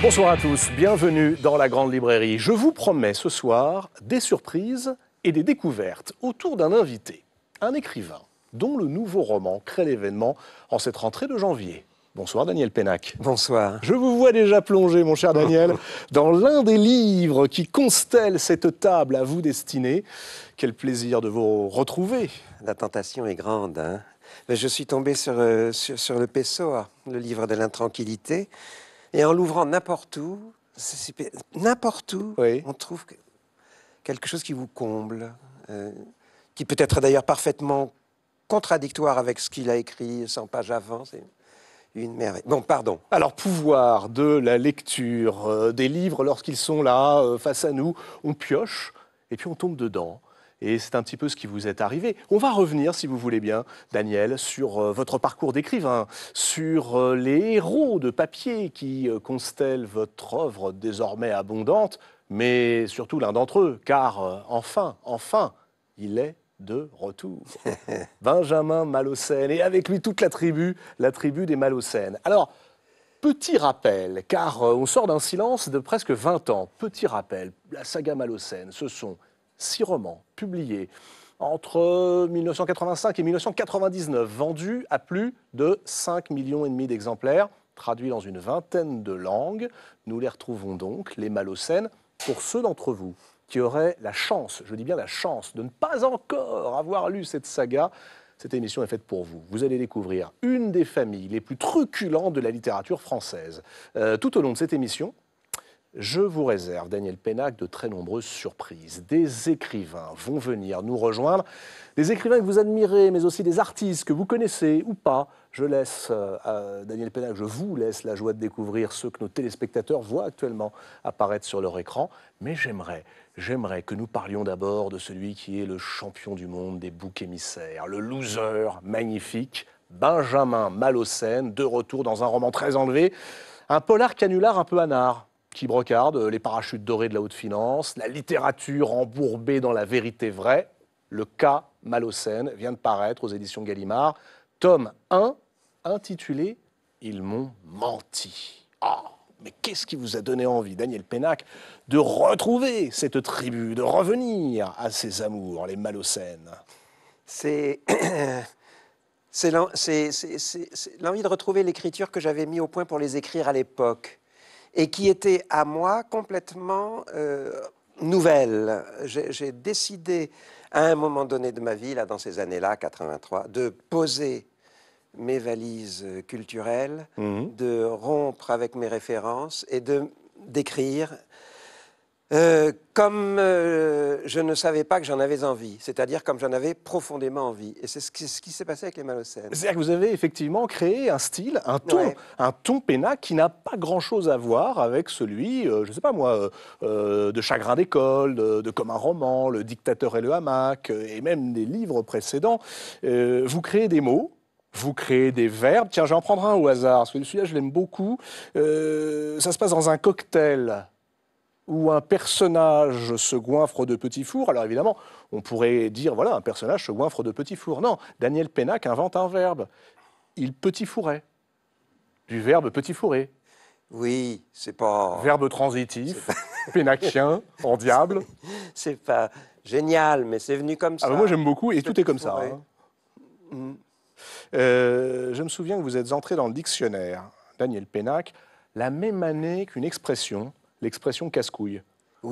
Bonsoir à tous, bienvenue dans la Grande Librairie. Je vous promets ce soir des surprises et des découvertes autour d'un invité, un écrivain dont le nouveau roman crée l'événement en cette rentrée de janvier. Bonsoir Daniel Pénac. Bonsoir. Je vous vois déjà plongé, mon cher Daniel, dans l'un des livres qui constellent cette table à vous destinée. Quel plaisir de vous retrouver. La tentation est grande. Hein. Mais je suis tombé sur, euh, sur, sur le Pessoa, le livre de l'intranquillité, et en l'ouvrant n'importe où, n'importe où, on trouve quelque chose qui vous comble, euh, qui peut être d'ailleurs parfaitement contradictoire avec ce qu'il a écrit 100 pages avant. C'est une merveille. Bon, pardon. Alors, pouvoir de la lecture euh, des livres lorsqu'ils sont là, euh, face à nous, on pioche et puis on tombe dedans. Et c'est un petit peu ce qui vous est arrivé. On va revenir, si vous voulez bien, Daniel, sur euh, votre parcours d'écrivain, sur euh, les héros de papier qui euh, constellent votre œuvre désormais abondante, mais surtout l'un d'entre eux, car enfin, enfin, il est de retour. Benjamin Malocène, et avec lui toute la tribu, la tribu des Malocènes. Alors, Petit rappel, car on sort d'un silence de presque 20 ans. Petit rappel, la saga Malocène, ce sont six romans publiés entre 1985 et 1999, vendus à plus de 5 millions et demi d'exemplaires, traduits dans une vingtaine de langues. Nous les retrouvons donc, les Malocènes, pour ceux d'entre vous qui auraient la chance, je dis bien la chance, de ne pas encore avoir lu cette saga. Cette émission est faite pour vous. Vous allez découvrir une des familles les plus truculentes de la littérature française. Euh, tout au long de cette émission, je vous réserve, Daniel Pénac, de très nombreuses surprises. Des écrivains vont venir nous rejoindre, des écrivains que vous admirez, mais aussi des artistes que vous connaissez ou pas. Je laisse euh, à Daniel Pénac, je vous laisse la joie de découvrir ceux que nos téléspectateurs voient actuellement apparaître sur leur écran. Mais j'aimerais, j'aimerais que nous parlions d'abord de celui qui est le champion du monde des boucs émissaires, le loser magnifique, Benjamin Malocène, de retour dans un roman très enlevé, un polar canular un peu anard qui brocarde euh, les parachutes dorés de la haute finance, la littérature embourbée dans la vérité vraie. Le cas Malocène vient de paraître aux éditions Gallimard, tome 1, intitulé Ils m'ont menti. Ah, mais qu'est-ce qui vous a donné envie, Daniel Pénac, de retrouver cette tribu, de revenir à ses amours, les Malocènes C'est. C'est l'envie de retrouver l'écriture que j'avais mis au point pour les écrire à l'époque et qui était à moi complètement euh, nouvelle. J'ai décidé à un moment donné de ma vie, là, dans ces années-là, 83, de poser mes valises euh, culturelles, mmh de rompre avec mes références et de d'écrire euh, comme euh, je ne savais pas que j'en avais envie, c'est-à-dire comme j'en avais profondément envie. Et c'est ce qui, s'est passé avec les Malocènes. C'est-à-dire que vous avez effectivement créé un style, un ton, un ton pénat qui n'a pas grand-chose à voir avec celui, euh, je ne sais pas moi, de Chagrin d'école, de, Comme un roman, Le dictateur et le hamac, et même des livres précédents. vous créez des mots, vous créez des verbes. Tiens, je vais en prendre un au hasard, parce que celui-là, je l'aime beaucoup. ça se passe dans un cocktail où un personnage se goinfre de petits fours. Alors évidemment, on pourrait dire, voilà, un personnage se goinfre de petits fours. Non, Daniel Pénac invente un verbe. Il petit fourrait. Du verbe petit fourré. Oui, c'est pas. Verbe transitif, pénacien, en diable. C'est pas génial, mais c'est venu comme ah bah ça. moi j'aime beaucoup et tout est comme ça. Hein. Mm. Euh, je me souviens que vous êtes entré dans le dictionnaire, Daniel Pénac, la même année qu'une expression l'expression casse-couille.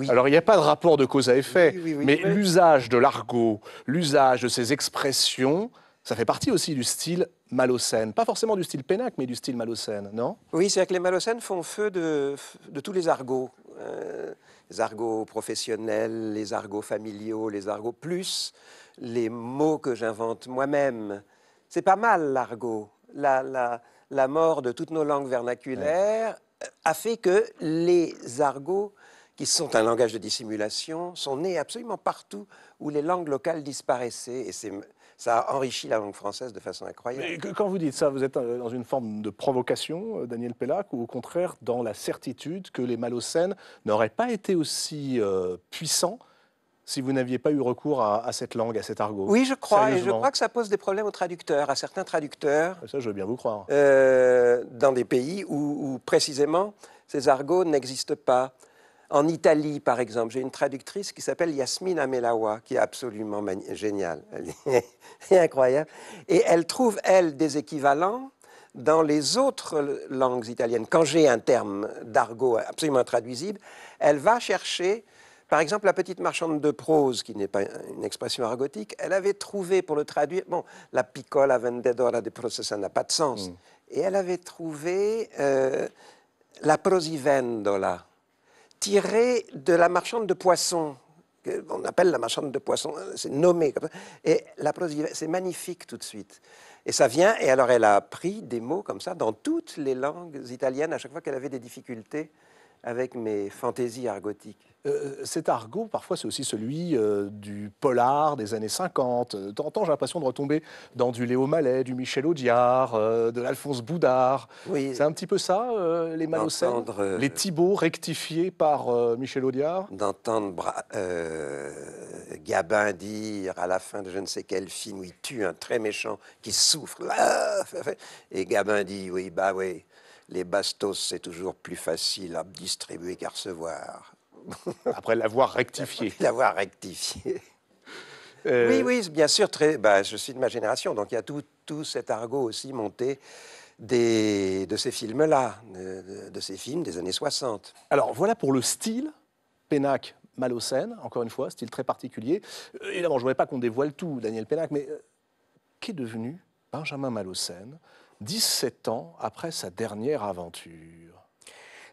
Alors, il n'y a pas de rapport de cause à effet, mais l'usage de l'argot, l'usage de ces expressions, ça fait partie aussi du style malocène. Pas forcément du style pénac, mais du style malocène, non Oui, cest à que les malocènes font feu de, tous les argots. Euh, les argots professionnels, les argots familiaux, les argots plus les mots que j'invente moi-même. C'est pas mal l'argot. la, mort de toutes nos langues vernaculaires a fait que les argots, qui sont un langage de dissimulation, sont nés absolument partout où les langues locales disparaissaient. Et ça a enrichi la langue française de façon incroyable. quand vous dites ça, vous êtes euh, dans une forme de provocation, euh, Daniel Pellac, ou au contraire dans la certitude que les Malocènes n'auraient pas été aussi euh, puissants si vous n'aviez pas eu recours à, cette langue, à cet argot. Oui, je crois. Et je crois que ça pose des problèmes aux traducteurs, à certains traducteurs. Ça, je veux bien vous croire. Euh, dans des pays où, précisément ces argots n'existent pas. En Italie, par exemple, j'ai une traductrice qui s'appelle Yasmina Amelawa, qui est absolument géniale, elle est incroyable. Et elle trouve, elle, des équivalents dans les autres langues italiennes. Quand j'ai un terme d'argot absolument traduisible, elle va chercher par exemple, la petite marchande de prose, qui n'est pas une expression argotique, elle avait trouvé, pour le traduire, bon, la piccola vendedora de prose, ça n'a pas de sens. Mm. Et elle avait trouvé euh, la prosivendola, tirée de la marchande de poissons. On appelle la marchande de poissons, c'est nommé comme ça. Et la c'est magnifique tout de suite. Et ça vient, et alors elle a pris des mots comme ça dans toutes les langues italiennes à chaque fois qu'elle avait des difficultés avec mes fantaisies argotiques. Euh, cet argot, parfois, c'est aussi celui euh, du polar des années 50. Tant euh, j'ai l'impression de retomber dans du Léo Mallet, du Michel Audiard, de l'Alphonse Boudard. Oui. C'est un petit peu ça, les Malocènes Les Thibault rectifiés par Michel Audiard D'entendre Gabin dire à la fin de je ne sais quel film où il tue un très méchant qui souffre. Ah, et Gabin dit, oui, bah oui les bastos, c'est toujours plus facile à distribuer qu'à recevoir. Après l'avoir rectifié. l'avoir rectifié. Euh, oui, oui, bien sûr, très, bah, je suis de ma génération, donc il y a tout, tout cet argot aussi monté des, de ces films-là, de, ces films des années 60. Alors voilà pour le style, Pénac, Malocène, encore une fois, style très particulier. Et euh, Évidemment, je ne voudrais pas qu'on dévoile tout, Daniel Pénac, mais qui euh, qu'est devenu Benjamin Malocène 17 ans après sa dernière aventure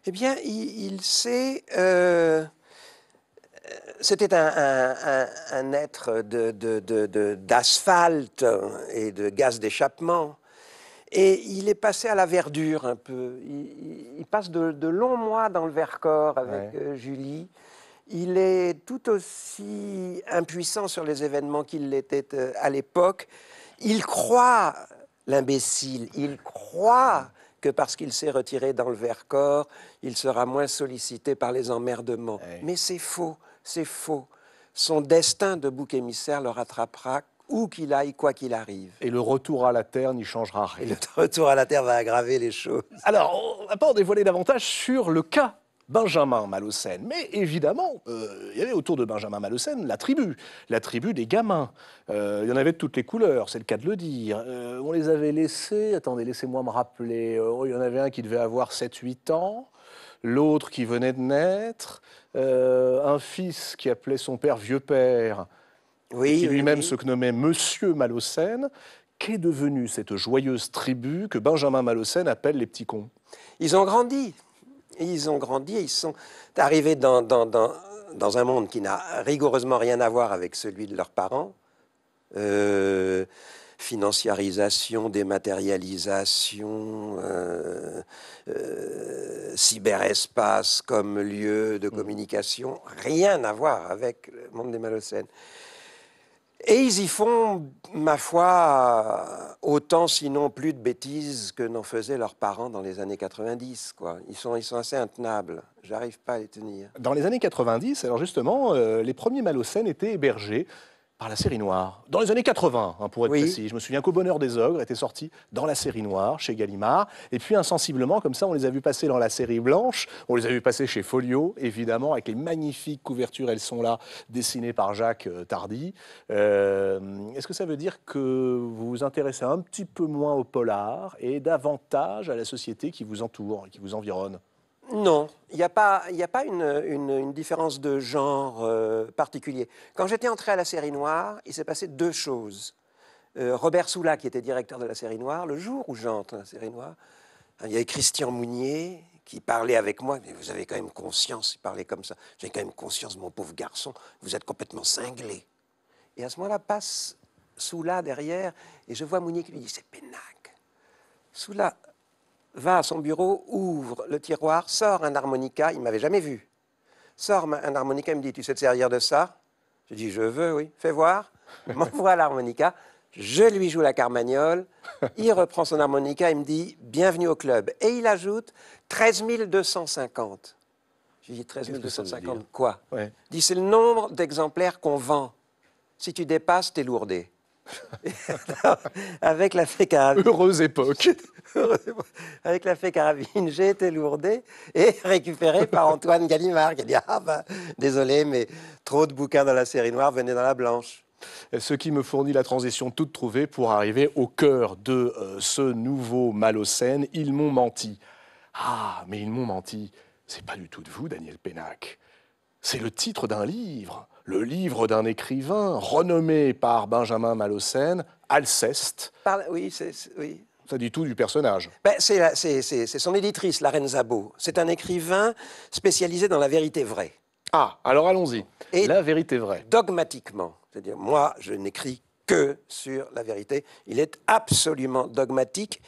eh bien, il, s'est... Euh, c'était un, être d'asphalte de, de, et de gaz d'échappement. Et il est passé à la verdure un peu. Il, passe de, longs mois dans le Vercors avec euh, Julie. Il est tout aussi impuissant sur les événements qu'il l'était euh, à l'époque. Il croit, l'imbécile, il croit que parce qu'il s'est retiré dans le Vercors, il sera moins sollicité par les emmerdements. Eh Mais c'est faux, c'est faux. Son destin de bouc émissaire le rattrapera où qu'il aille, quoi qu'il arrive. Et le retour à la Terre n'y changera rien. le retour à la Terre va aggraver les choses. Alors, on va pas en dévoiler davantage sur le cas Benjamin Malocène. Mais évidemment, euh, il y avait autour de Benjamin Malocène la tribu, la tribu des gamins. Euh, il y en avait de toutes les couleurs, c'est le cas de le dire. Euh, on les avait laissés, attendez, laissez-moi me rappeler, oh, il y en avait un qui devait avoir 7-8 ans, l'autre qui venait de naître, un fils qui appelait son père vieux père, qui lui-même se nommait Monsieur Malocène. Qu'est devenue cette joyeuse tribu que Benjamin Malocène appelle les petits cons Ils ont grandi. Ils ont grandi, ils sont arrivés dans, dans, dans, un monde qui n'a rigoureusement rien à voir avec celui de leurs parents. Euh, financiarisation, dématérialisation, euh, euh, cyberespace comme lieu de mm. communication, rien à voir avec le monde des Malocènes. Et ils y font, ma foi, autant sinon plus de bêtises que n'en faisaient leurs parents dans les années 90. Quoi. Ils, sont, ils sont assez intenables. J'arrive pas à les tenir. Dans les années 90, alors justement, euh, les premiers Malocènes étaient hébergés par la série noire, dans les années 80, hein, pour être précis. Je me souviens qu'au Bonheur des Ogres était sorti dans la série noire, chez Gallimard. Et puis, insensiblement, comme ça, on les a vus passer dans la série blanche. On les a vus passer chez Folio, évidemment, avec les magnifiques couvertures, elles sont là, dessinées par Jacques euh, Tardy. Euh, est-ce que ça veut dire que vous vous intéressez un petit peu moins au polar et davantage à la société qui vous entoure, et qui vous environne non, il n'y a pas, une, différence de genre euh, particulier. Quand j'étais entré à la série noire, il s'est passé deux choses. Euh, Robert Soula, qui était directeur de la série noire, le jour où j'entre la série noire, hein, il y avait Christian Mounier qui parlait avec moi. Mais vous avez quand même conscience, il parlait comme ça. J'ai quand même conscience, mon pauvre garçon, vous êtes complètement cinglé. Et à ce moment-là, passe Soula derrière, et je vois Mounier qui lui dit C'est Pénac. Soula va à son bureau, ouvre le tiroir, sort un harmonica, il ne m'avait jamais vu. Sort un harmonica, il me dit, tu sais te servir de ça Je dis, je veux, oui, fais voir. M'envoie l'harmonica, je lui joue la carmagnole, il reprend son harmonica, il me dit, bienvenue au club. Et il ajoute 13 250. J'ai dit 13 250 quoi Il dit, c'est le nombre d'exemplaires qu'on vend. Si tu dépasses, t'es lourdé. avec la fée carabine. Heureuse époque. avec la fée carabine, j'ai été lourdé et récupéré par Antoine Gallimard qui a dit Ah ben, désolé, mais trop de bouquins dans la série noire, venaient dans la blanche. Ce qui me fournit la transition toute trouvée pour arriver au cœur de euh, ce nouveau Malocène. Ils m'ont menti. Ah, mais ils m'ont menti. C'est pas du tout de vous, Daniel Pénac. C'est le titre d'un livre le livre d'un écrivain renommé par Benjamin Malocène, Alceste. oui, c'est, Ça dit tout du personnage. Ben, c'est, son éditrice, la reine Zabot. C'est un écrivain spécialisé dans la vérité vraie. Ah, alors allons-y. la vérité vraie. Dogmatiquement. C'est-à-dire, moi, je n'écris que sur la vérité. Il est absolument dogmatique.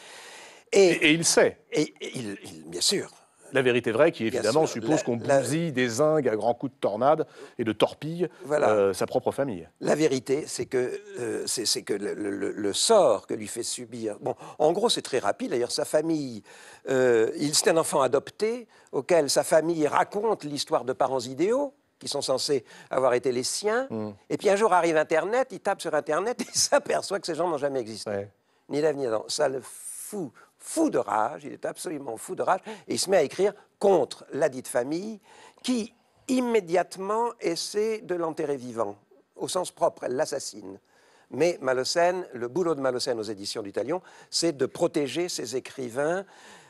Et, il sait. Et, il, il, bien sûr la vérité vraie qui, évidemment, suppose qu'on bousille des zingues à grands coups de tornade et de torpille euh, sa propre famille. La vérité, c'est que, euh, c'est que le, sort que lui fait subir. Bon, en gros, c'est très rapide. D'ailleurs, sa famille, euh, il c'est un enfant adopté auquel sa famille raconte l'histoire de parents idéaux qui sont censés avoir été les siens. Hmm. Et puis un jour arrive Internet, il tape sur Internet et il s'aperçoit que ces gens n'ont jamais existé. Ni l'avenir Ça le fout fou de rage, il est absolument fou de rage, et il se met à écrire contre la dite famille, qui immédiatement essaie de l'enterrer vivant, au sens propre, elle l'assassine. Mais Malocène, le boulot de Malocène aux éditions du Talion, c'est de protéger ses écrivains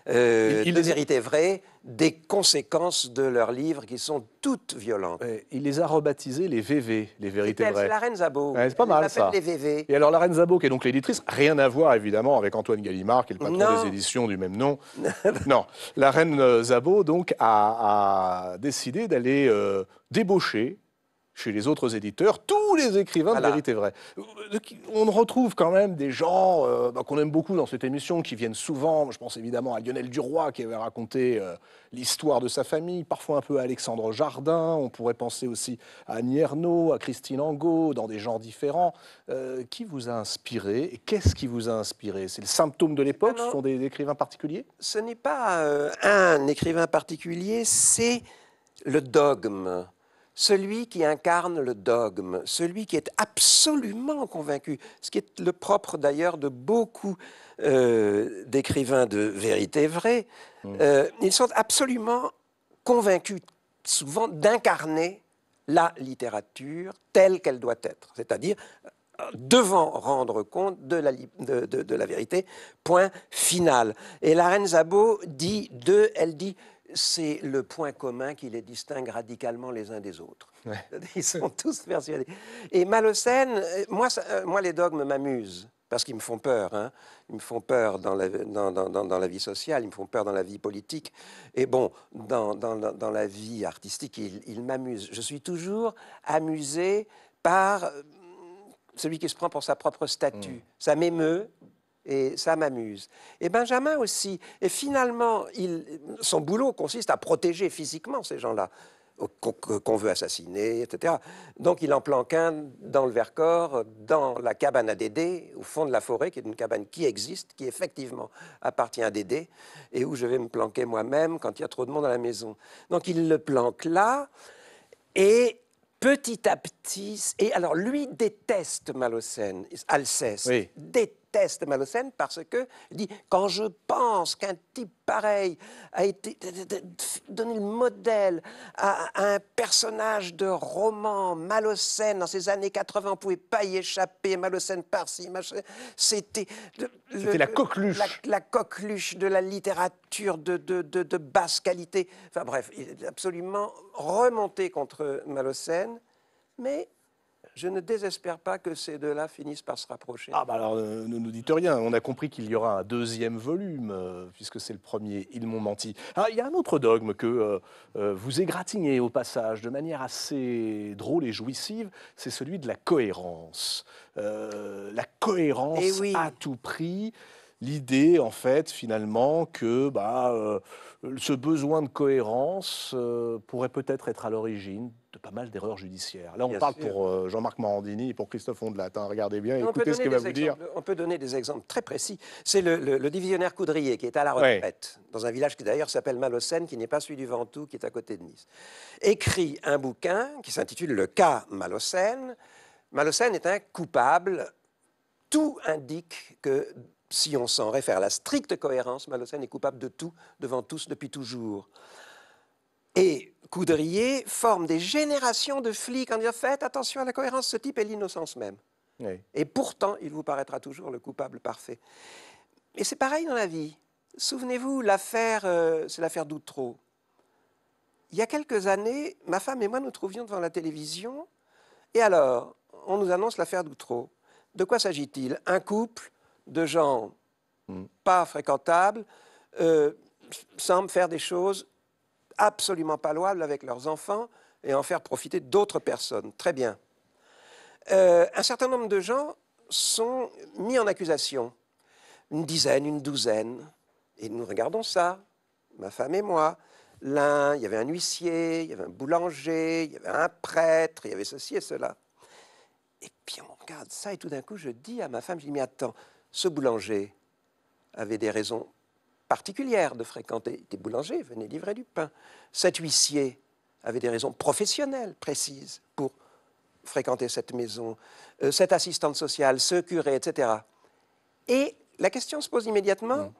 euh, il, les... vérité vraie des conséquences de leurs livres qui sont toutes violentes. il les a rebaptisés les VV, les vérités vraies. C'est la Reine Zabo. c'est pas mal ça. Les VV. Et alors la Reine Zabo, qui est donc l'éditrice, rien à voir évidemment avec Antoine Gallimard, qui est le patron des éditions du même nom. non, la Reine euh, Zabo donc a, décidé d'aller euh, débaucher chez les autres éditeurs, tous les écrivains de vérité vraie. Euh, on retrouve quand même des gens euh, bah, qu'on aime beaucoup dans cette émission, qui viennent souvent, je pense évidemment à Lionel Duroy qui avait raconté euh, l'histoire de sa famille, parfois un peu à Alexandre Jardin, on pourrait penser aussi à Nierno, à Christine Angot, dans des genres différents. qui vous a inspiré et qu'est-ce qui vous a inspiré C'est le symptôme de l'époque Ce sont des écrivains particuliers Ce n'est pas un écrivain particulier, c'est le dogme celui qui incarne le dogme, celui qui est absolument convaincu, ce qui est le propre d'ailleurs de beaucoup euh, d'écrivains de vérité vraie, mm. euh, ils sont absolument convaincus souvent d'incarner la littérature telle qu'elle doit être, c'est-à-dire euh, devant rendre compte de la, la, vérité, point final. Et la reine Zabo dit deux, elle dit c'est le point commun qui les distingue radicalement les uns des autres. Ils sont tous persuadés. Et Malocène, euh, moi, euh, moi les dogmes m'amusent parce qu'ils me font peur. Hein. Ils me font peur dans la, dans, la, vie sociale, ils me font peur dans la vie politique. Et bon, dans, la vie artistique, ils, ils m'amusent. Je suis toujours amusé par euh, celui qui se prend pour sa propre statue. Ça mm. m'émeut et ça m'amuse. Et Benjamin aussi. Et finalement, il, son boulot consiste à protéger physiquement ces gens-là qu'on veut assassiner, etc. Donc il en planque un dans le Vercors, dans la cabane à Dédé, au fond de la forêt, qui est une cabane qui existe, qui effectivement appartient à Dédé, et où je vais me planquer moi-même quand il y a trop de monde à la maison. Donc il le planque là, et petit à petit, et alors lui déteste Malocène, Alceste, déteste malocène parce que dit quand je pense qu'un type pareil a été donné le modèle à, un personnage de roman Malocène dans ces années 80, on pouvait pas y échapper. Malocène par-ci, c'était la coqueluche, la, de la littérature de, de, basse qualité. Enfin bref, il est absolument remonté contre Malocène, mais je ne désespère pas que ces deux-là finissent par se rapprocher. Ah, bah alors, euh, ne nous dites rien. On a compris qu'il y aura un deuxième volume, euh, puisque c'est le premier. Ils m'ont menti. Ah, il y a un autre dogme que euh, vous égratignez au passage de manière assez drôle et jouissive c'est celui de la cohérence. la cohérence eh à tout prix l'idée, en fait, finalement, que bah, ce besoin de cohérence pourrait peut-être être à l'origine pas mal d'erreurs judiciaires. Là, on parle pour euh, Jean-Marc Morandini pour Christophe Ondelat. Hein, regardez bien, écoutez ce qu'il va vous dire. On peut donner des exemples très précis. C'est le, divisionnaire Coudrier qui est à la retraite, dans un village qui d'ailleurs s'appelle Malocène, qui n'est pas celui du Ventoux, qui est à côté de Nice. Écrit un bouquin qui s'intitule Le cas Malocène. Malocène est un coupable. Tout indique que si on s'en réfère à la stricte cohérence, Malocène est coupable de tout, devant tous, depuis toujours. Et Coudrier forme des générations de flics en disant faites attention à la cohérence, ce type est l'innocence même. Et pourtant, il vous paraîtra toujours le coupable parfait. Et c'est pareil dans la vie. Souvenez-vous, l'affaire, euh, c'est l'affaire d'Outreau. Il y a quelques années, ma femme et moi nous trouvions devant la télévision. Et alors, on nous annonce l'affaire d'Outreau. De quoi s'agit-il Un couple de gens hmm. pas fréquentables euh, semble faire des choses absolument pas loable avec leurs enfants et en faire profiter d'autres personnes. Très bien. Euh, un certain nombre de gens sont mis en accusation, une dizaine, une douzaine, et nous regardons ça, ma femme et moi. L'un, il y avait un huissier, il y avait un boulanger, il y avait un prêtre, il y avait ceci et cela. Et puis on regarde ça, et tout d'un coup, je dis à ma femme, je dis, mais attends, ce boulanger avait des raisons particulière de fréquenter des boulangers, venait livrer du pain. Cet huissier avait des raisons professionnelles précises pour fréquenter cette maison, euh, cette assistante sociale, ce curé, etc. Et la question se pose immédiatement, mm.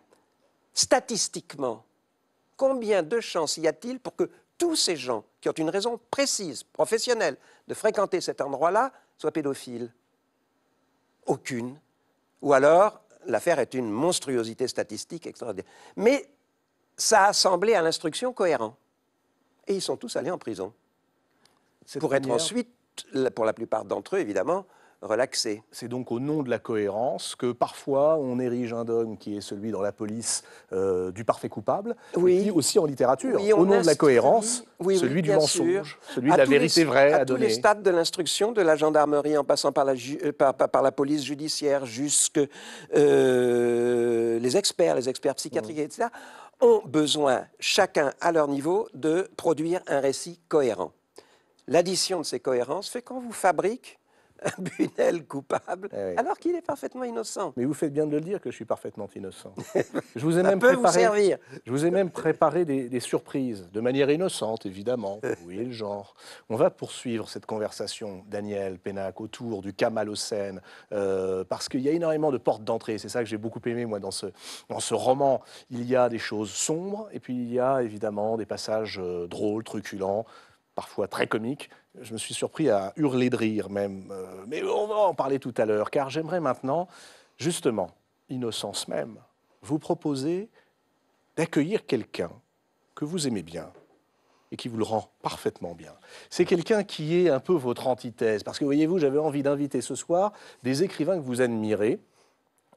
statistiquement, combien de chances y a-t-il pour que tous ces gens qui ont une raison précise, professionnelle, de fréquenter cet endroit-là, soient pédophiles Aucune. Ou alors l'affaire est une monstruosité statistique extraordinaire. Mais ça a semblé à l'instruction cohérent. Et ils sont tous allés en prison. pour être ensuite, pour la plupart d'entre eux, évidemment, c'est donc au nom de la cohérence que parfois on érige un dogme qui est celui dans la police euh, du parfait coupable, oui. aussi en littérature, au nom de la cohérence, celui du mensonge, celui de la vérité vraie à, tous les stades de l'instruction, de la gendarmerie en passant par la, euh, police judiciaire jusque euh, les experts, les experts psychiatriques, mmh. etc., ont besoin, chacun à leur niveau, de produire un récit cohérent. L'addition de ces cohérences fait qu'on vous fabrique Bunel coupable, eh alors qu'il est parfaitement innocent. Mais vous faites bien de le dire que je suis parfaitement innocent. je vous ai Ça même préparé, servir. Je vous ai même préparé des, surprises, de manière innocente, évidemment. Oui, le genre. On va poursuivre cette conversation, Daniel Pénac, autour du cas euh, parce qu'il y a énormément de portes d'entrée. C'est ça que j'ai beaucoup aimé, moi, dans ce, dans ce roman. Il y a des choses sombres, et puis il y a évidemment des passages euh, drôles, truculents, parfois très comique. Je me suis surpris à hurler de rire même. Euh, mais on va en parler tout à l'heure, car j'aimerais maintenant, justement, innocence même, vous proposer d'accueillir quelqu'un que vous aimez bien et qui vous le rend parfaitement bien. C'est quelqu'un qui est un peu votre antithèse, parce que voyez-vous, j'avais envie d'inviter ce soir des écrivains que vous admirez,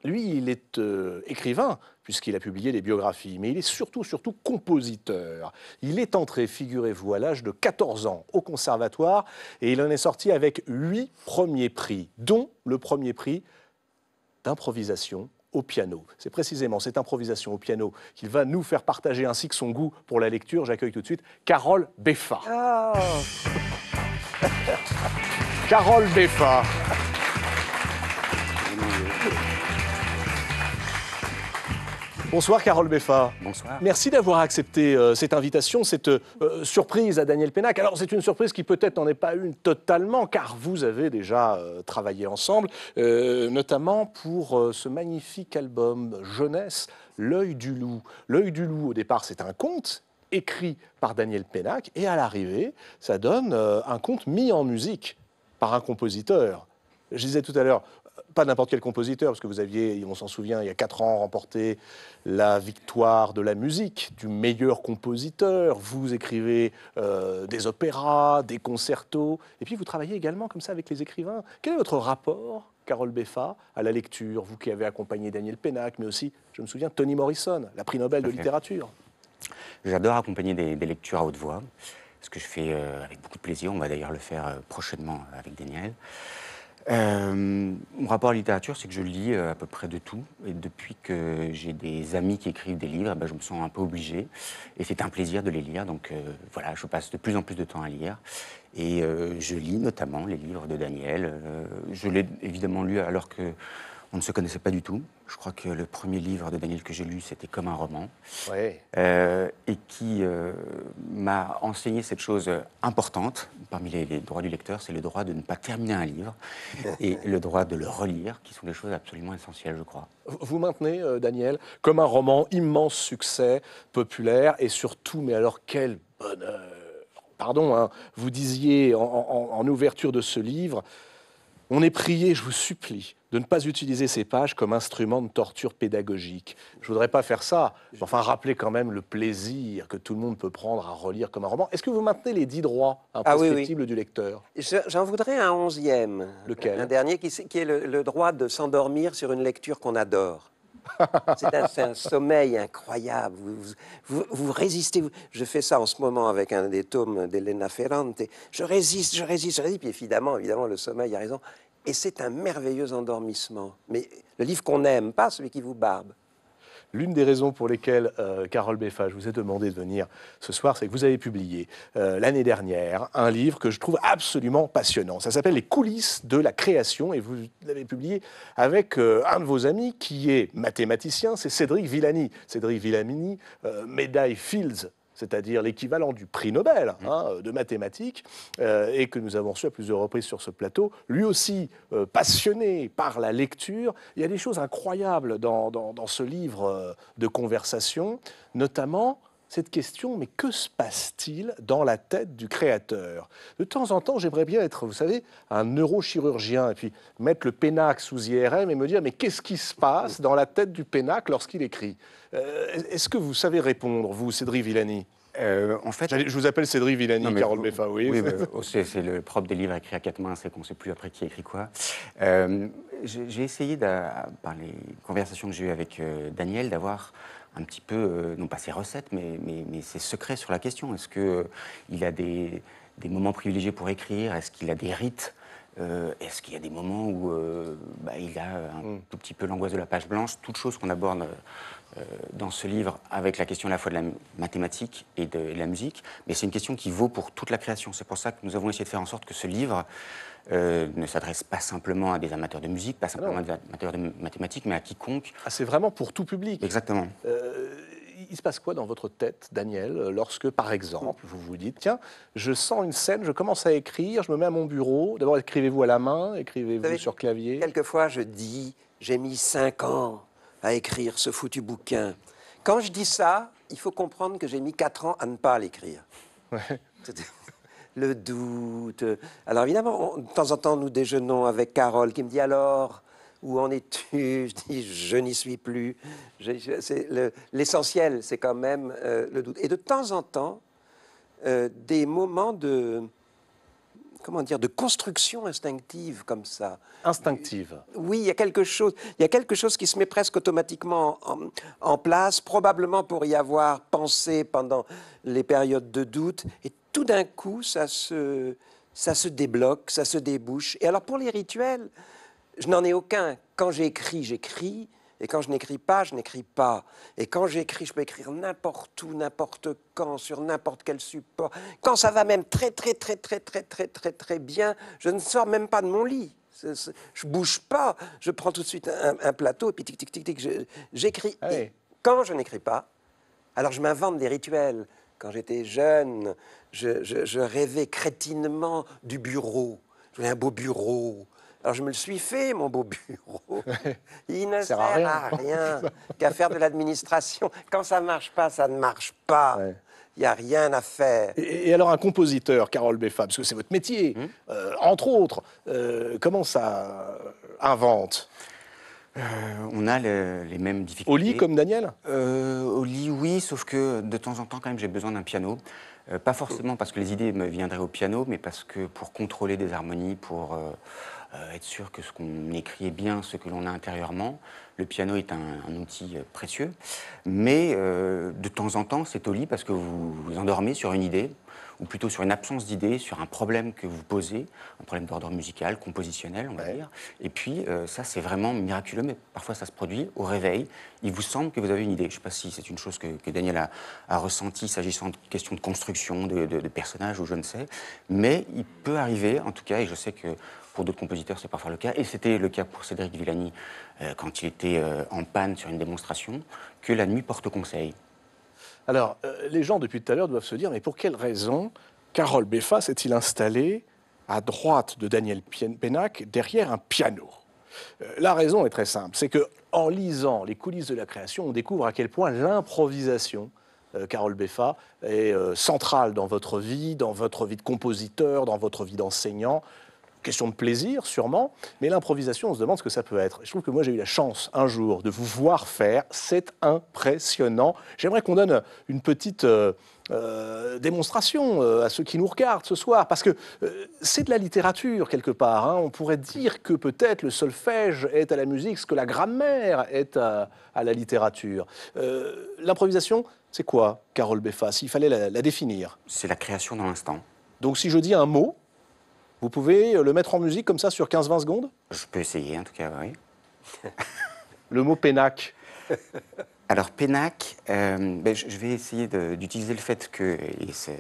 lui, il est euh, écrivain, puisqu'il a publié des biographies, mais il est surtout, surtout compositeur. Il est entré, figurez-vous, à l'âge de 14 ans au conservatoire, et il en est sorti avec huit premiers prix, dont le premier prix d'improvisation au piano. C'est précisément cette improvisation au piano qu'il va nous faire partager, ainsi que son goût pour la lecture. J'accueille tout de suite Carole Beffa. Oh. Carole Beffa. Bonsoir Carole Beffa. Bonsoir. Merci d'avoir accepté euh, cette invitation, cette euh, surprise à Daniel Pénac. Alors c'est une surprise qui peut-être n'en est pas une totalement, car vous avez déjà euh, travaillé ensemble, notamment pour ce magnifique album jeunesse, L'œil du loup. L'œil du loup, au départ, c'est un conte écrit par Daniel Pénac, et à l'arrivée, ça donne un conte mis en musique par un compositeur. Je disais tout à l'heure, pas n'importe quel compositeur, parce que vous aviez, on s'en souvient, il y a quatre ans, remporté la victoire de la musique, du meilleur compositeur. Vous écrivez euh, des opéras, des concertos, et puis vous travaillez également comme ça avec les écrivains. Quel est votre rapport, Carole Beffa, à la lecture Vous qui avez accompagné Daniel Pénac, mais aussi, je me souviens, Tony Morrison, la prix Nobel de littérature. J'adore accompagner des, lectures à haute voix, ce que je fais euh, avec beaucoup de plaisir. On va d'ailleurs le faire euh, prochainement avec Daniel. Euh, mon rapport à la littérature, c'est que je lis euh, à peu près de tout. Et depuis que j'ai des amis qui écrivent des livres, eh ben, je me sens un peu obligé. Et c'est un plaisir de les lire. Donc euh, voilà, je passe de plus en plus de temps à lire. Et je lis notamment les livres de Daniel. je l'ai évidemment lu alors que on ne se connaissait pas du tout. Je crois que le premier livre de Daniel que j'ai lu, c'était comme un roman. Euh, et qui euh, m'a enseigné cette chose euh, importante, parmi les, droits du lecteur, c'est le droit de ne pas terminer un livre et le droit de le relire, qui sont des choses absolument essentielles, je crois. Vous maintenez, Daniel, comme un roman, immense succès, populaire, et surtout, mais alors quel bonheur Pardon, hein, vous disiez en ouverture de ce livre, on est prié, je vous supplie, de ne pas utiliser ces pages comme instrument de torture pédagogique. Je ne voudrais pas faire ça, enfin rappeler quand même le plaisir que tout le monde peut prendre à relire comme un roman. Est-ce que vous maintenez les dix droits ah imprescriptibles ah du lecteur J'en voudrais un onzième. Lequel Un dernier qui, est le droit de s'endormir sur une lecture qu'on adore. C'est un, sommeil incroyable. Vous, résistez. Je fais ça en ce moment avec un des tomes d'Elena Ferrante. Je résiste, je résiste, je résiste. Puis évidemment, évidemment, le sommeil a raison. Et c'est un merveilleux endormissement. Mais le livre qu'on n'aime, pas celui qui vous barbe. L'une des raisons pour lesquelles, euh, Carole Beffa, je vous ai demandé de venir ce soir, c'est que vous avez publié euh, l'année dernière un livre que je trouve absolument passionnant. Ça s'appelle Les coulisses de la création et vous l'avez publié avec euh, un de vos amis qui est mathématicien, c'est Cédric Villani. Cédric Villamini, médaille Fields c'est-à-dire l'équivalent du prix Nobel mmh. hein, de mathématiques, euh, et que nous avons reçu à plusieurs reprises sur ce plateau, lui aussi euh, passionné par la lecture. Il y a des choses incroyables dans, dans ce livre euh, de conversation, notamment cette question, mais que se passe-t-il dans la tête du créateur De temps en temps, j'aimerais bien être, vous savez, un neurochirurgien et puis mettre le pénac sous IRM et me dire, mais qu'est-ce qui se passe dans la tête du pénac lorsqu'il écrit euh, Est-ce que vous savez répondre, vous, Cédric Villani euh, en fait, je vous appelle Cédric Villani, Carole Beffa, oui. Oh, c'est le propre des livres écrits à quatre mains, c'est qu'on ne sait plus après qui écrit quoi. Euh, j'ai essayé, par les conversations que j'ai eues avec Daniel, d'avoir un petit peu, euh, non pas ses recettes, mais, mais, ses secrets sur la question. Est-ce qu'il euh, a des, des, moments privilégiés pour écrire Est-ce qu'il a des rites euh, Est-ce qu'il y a des moments où bah, il a un mm. tout petit peu l'angoisse de la page blanche Toutes choses qu'on aborde dans ce livre avec la question à la fois de la mathématique et de la musique, mais c'est une question qui vaut pour toute la création. C'est pour ça que nous avons essayé de faire en sorte que ce livre euh, ne s'adresse pas simplement à des amateurs de musique, pas simplement ah à des amateurs de mathématiques, mais à quiconque. Ah, c'est vraiment pour tout public. Exactement. Euh, il se passe quoi dans votre tête, Daniel, euh, lorsque, par exemple, vous vous dites, tiens, je sens une scène, je commence à écrire, je me mets à mon bureau. D'abord, écrivez-vous à la main, écrivez-vous sur clavier. Quelquefois, je dis, j'ai mis cinq ans à écrire ce foutu bouquin. Quand je dis ça, il faut comprendre que j'ai mis quatre ans à ne pas l'écrire. Ouais le doute. Alors évidemment, de temps en temps, nous déjeunons avec Carole qui me dit alors, où en es-tu Je dis, je n'y suis plus. L'essentiel, le, c'est quand même euh, le doute. Et de temps en temps, euh, des moments de comment dire de construction instinctive comme ça. Instinctive. Oui, il y a quelque chose, il y a quelque chose qui se met presque automatiquement en, place, probablement pour y avoir pensé pendant les périodes de doute. Et tout d'un coup, ça se, ça se débloque, ça se débouche. Et alors pour les rituels, je n'en ai aucun. Quand j'écris, j'écris. Et quand je n'écris pas, je n'écris pas. Et quand j'écris, je peux écrire n'importe où, n'importe quand, sur n'importe quel support. Quand ça va même très, très, très, très, très, très, très, très bien, je ne sors même pas de mon lit. Je bouge pas. Je prends tout de suite un, plateau et puis tic, tic, tic, tic. J'écris. Ah et Quand je n'écris pas, alors je m'invente des rituels. Quand j'étais jeune, je, rêvais crétinement du bureau. Je voulais un beau bureau. Alors je me le suis fait, mon beau bureau. Il ne sert à rien, qu'à faire de l'administration. Quand ça ne marche pas, ça ne marche pas. Il n'y a rien à faire. Et, alors un compositeur, Carole Beffa, parce que c'est votre métier, hmm. euh, entre autres, euh, comment ça invente euh, on a les mêmes difficultés. Au lit comme Daniel Au euh, lit, oui, sauf que de temps en temps, quand même, j'ai besoin d'un piano. Euh, pas forcément parce que les idées me viendraient au piano, mais parce que pour contrôler des harmonies, pour être sûr que ce qu'on écrit est bien ce que l'on a intérieurement. Le piano est un outil précieux, mais de temps en temps, c'est au lit parce que vous vous endormez sur une idée ou plutôt sur une absence d'idée, sur un problème que vous posez, un problème d'ordre musical, compositionnel, on va dire. Et puis, euh, ça, c'est vraiment miraculeux, mais parfois ça se produit au réveil. Il vous semble que vous avez une idée. Je ne sais pas si c'est une chose que, Daniel a, a ressentie s'agissant de questions de construction, de, personnages ou je ne sais, mais il peut arriver, en tout cas, et je sais que pour d'autres compositeurs, c'est parfois le cas. Et c'était le cas pour Cédric Villani euh, quand il était euh, en panne sur une démonstration, que la nuit porte conseil. Alors, euh, les gens, depuis tout à l'heure, doivent se dire, mais pour quelle raison Carole Beffa s'est-il installé à droite de Daniel Pénac derrière un piano euh, La raison est très simple, c'est que en lisant les coulisses de la création, on découvre à quel point l'improvisation euh, Carole Beffa, est centrale dans votre vie, dans votre vie de compositeur, dans votre vie d'enseignant question de plaisir, sûrement, mais l'improvisation, on se demande ce que ça peut être. je trouve que moi, j'ai eu la chance un jour de vous voir faire. C'est impressionnant. J'aimerais qu'on donne une petite. Euh, euh, démonstration euh, à ceux qui nous regardent ce soir, parce que c'est de la littérature quelque part. Hein. On pourrait dire que peut-être le solfège est à la musique ce que la grammaire est à, la littérature. L'improvisation, c'est quoi, Carole Beffa S'il fallait la définir. C'est la création dans l'instant. Donc si je dis un mot, vous pouvez euh, le mettre en musique comme ça sur 15-20 secondes Je peux essayer en tout cas, oui. le mot pénac. Alors, Pénac, euh, ben, je vais essayer d'utiliser le fait que, et c'est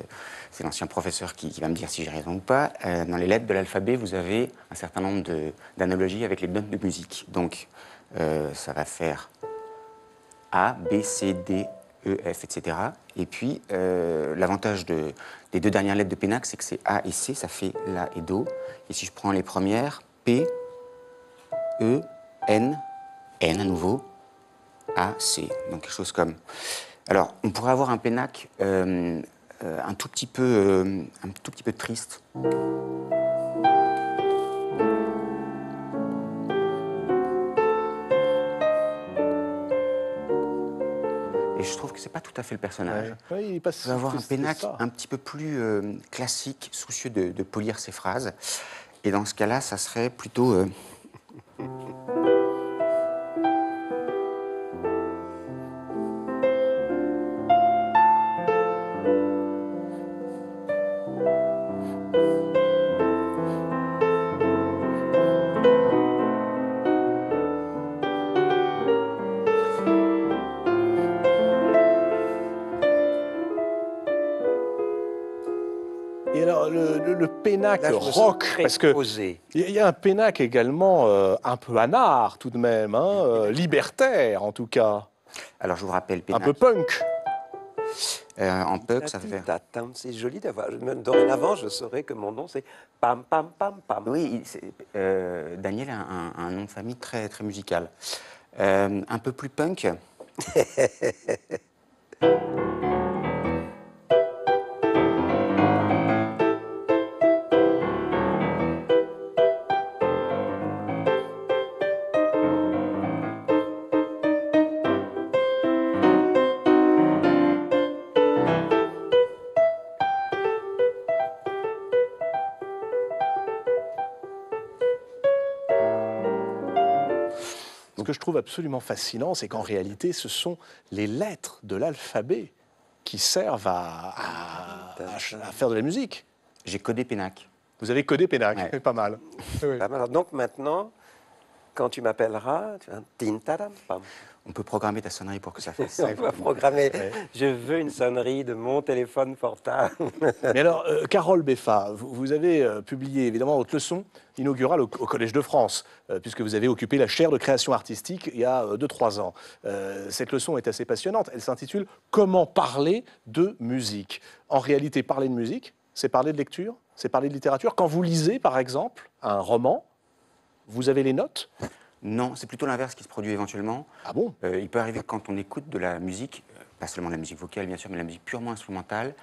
l'ancien professeur qui, va me dire si j'ai raison ou pas, euh, dans les lettres de l'alphabet, vous avez un certain nombre d'analogies avec les notes de musique. Donc, ça va faire A, B, C, D, E, F, etc. Et puis, l'avantage de, les deux dernières lettres de Pénac, c'est que c'est A et C, ça fait La et Do. Et si je prends les premières, P, E, N, N à nouveau, A, C. Donc quelque chose comme. Alors, on pourrait avoir un Pénac euh, euh, un, tout petit peu, euh, un tout petit peu triste. Et je trouve que c'est pas tout à fait le personnage. il va avoir un Pénac un petit peu plus euh, classique, soucieux de, polir ses phrases. Et dans ce cas-là, ça serait plutôt euh, rock, parce que il y a un Pénac également euh, un peu anard tout de même, hein, euh, libertaire en tout cas. Alors je vous rappelle, Un peu punk. Euh, en punk, ça fait. C'est joli d'avoir. Dorénavant, je saurais que mon nom c'est Pam Pam Pam Pam. Oui, Daniel a un, un, nom de famille très très musical. un peu plus punk. trouve absolument fascinant, c'est qu'en réalité, ce sont les lettres de l'alphabet qui servent à, faire de la musique. J'ai codé Pénac. Vous avez codé Pénac, pas mal. Donc maintenant, quand tu m'appelleras, on peut programmer ta sonnerie pour que ça fasse ça. on peut programmer. Je veux une sonnerie de mon téléphone portable. Mais alors, euh, Carole Beffa, vous, avez euh, publié évidemment votre leçon inaugurale au, Collège de France, euh, puisque vous avez occupé la chaire de création artistique il y a 2-3 ans. cette leçon est assez passionnante. Elle s'intitule Comment parler de musique En réalité, parler de musique, c'est parler de lecture, c'est parler de littérature. Quand vous lisez, par exemple, un roman, vous avez les notes Non, c'est plutôt l'inverse qui se produit éventuellement. Ah bon euh, Il peut arriver que quand on écoute de la musique, euh, pas seulement la musique vocale bien sûr, mais la musique purement instrumentale,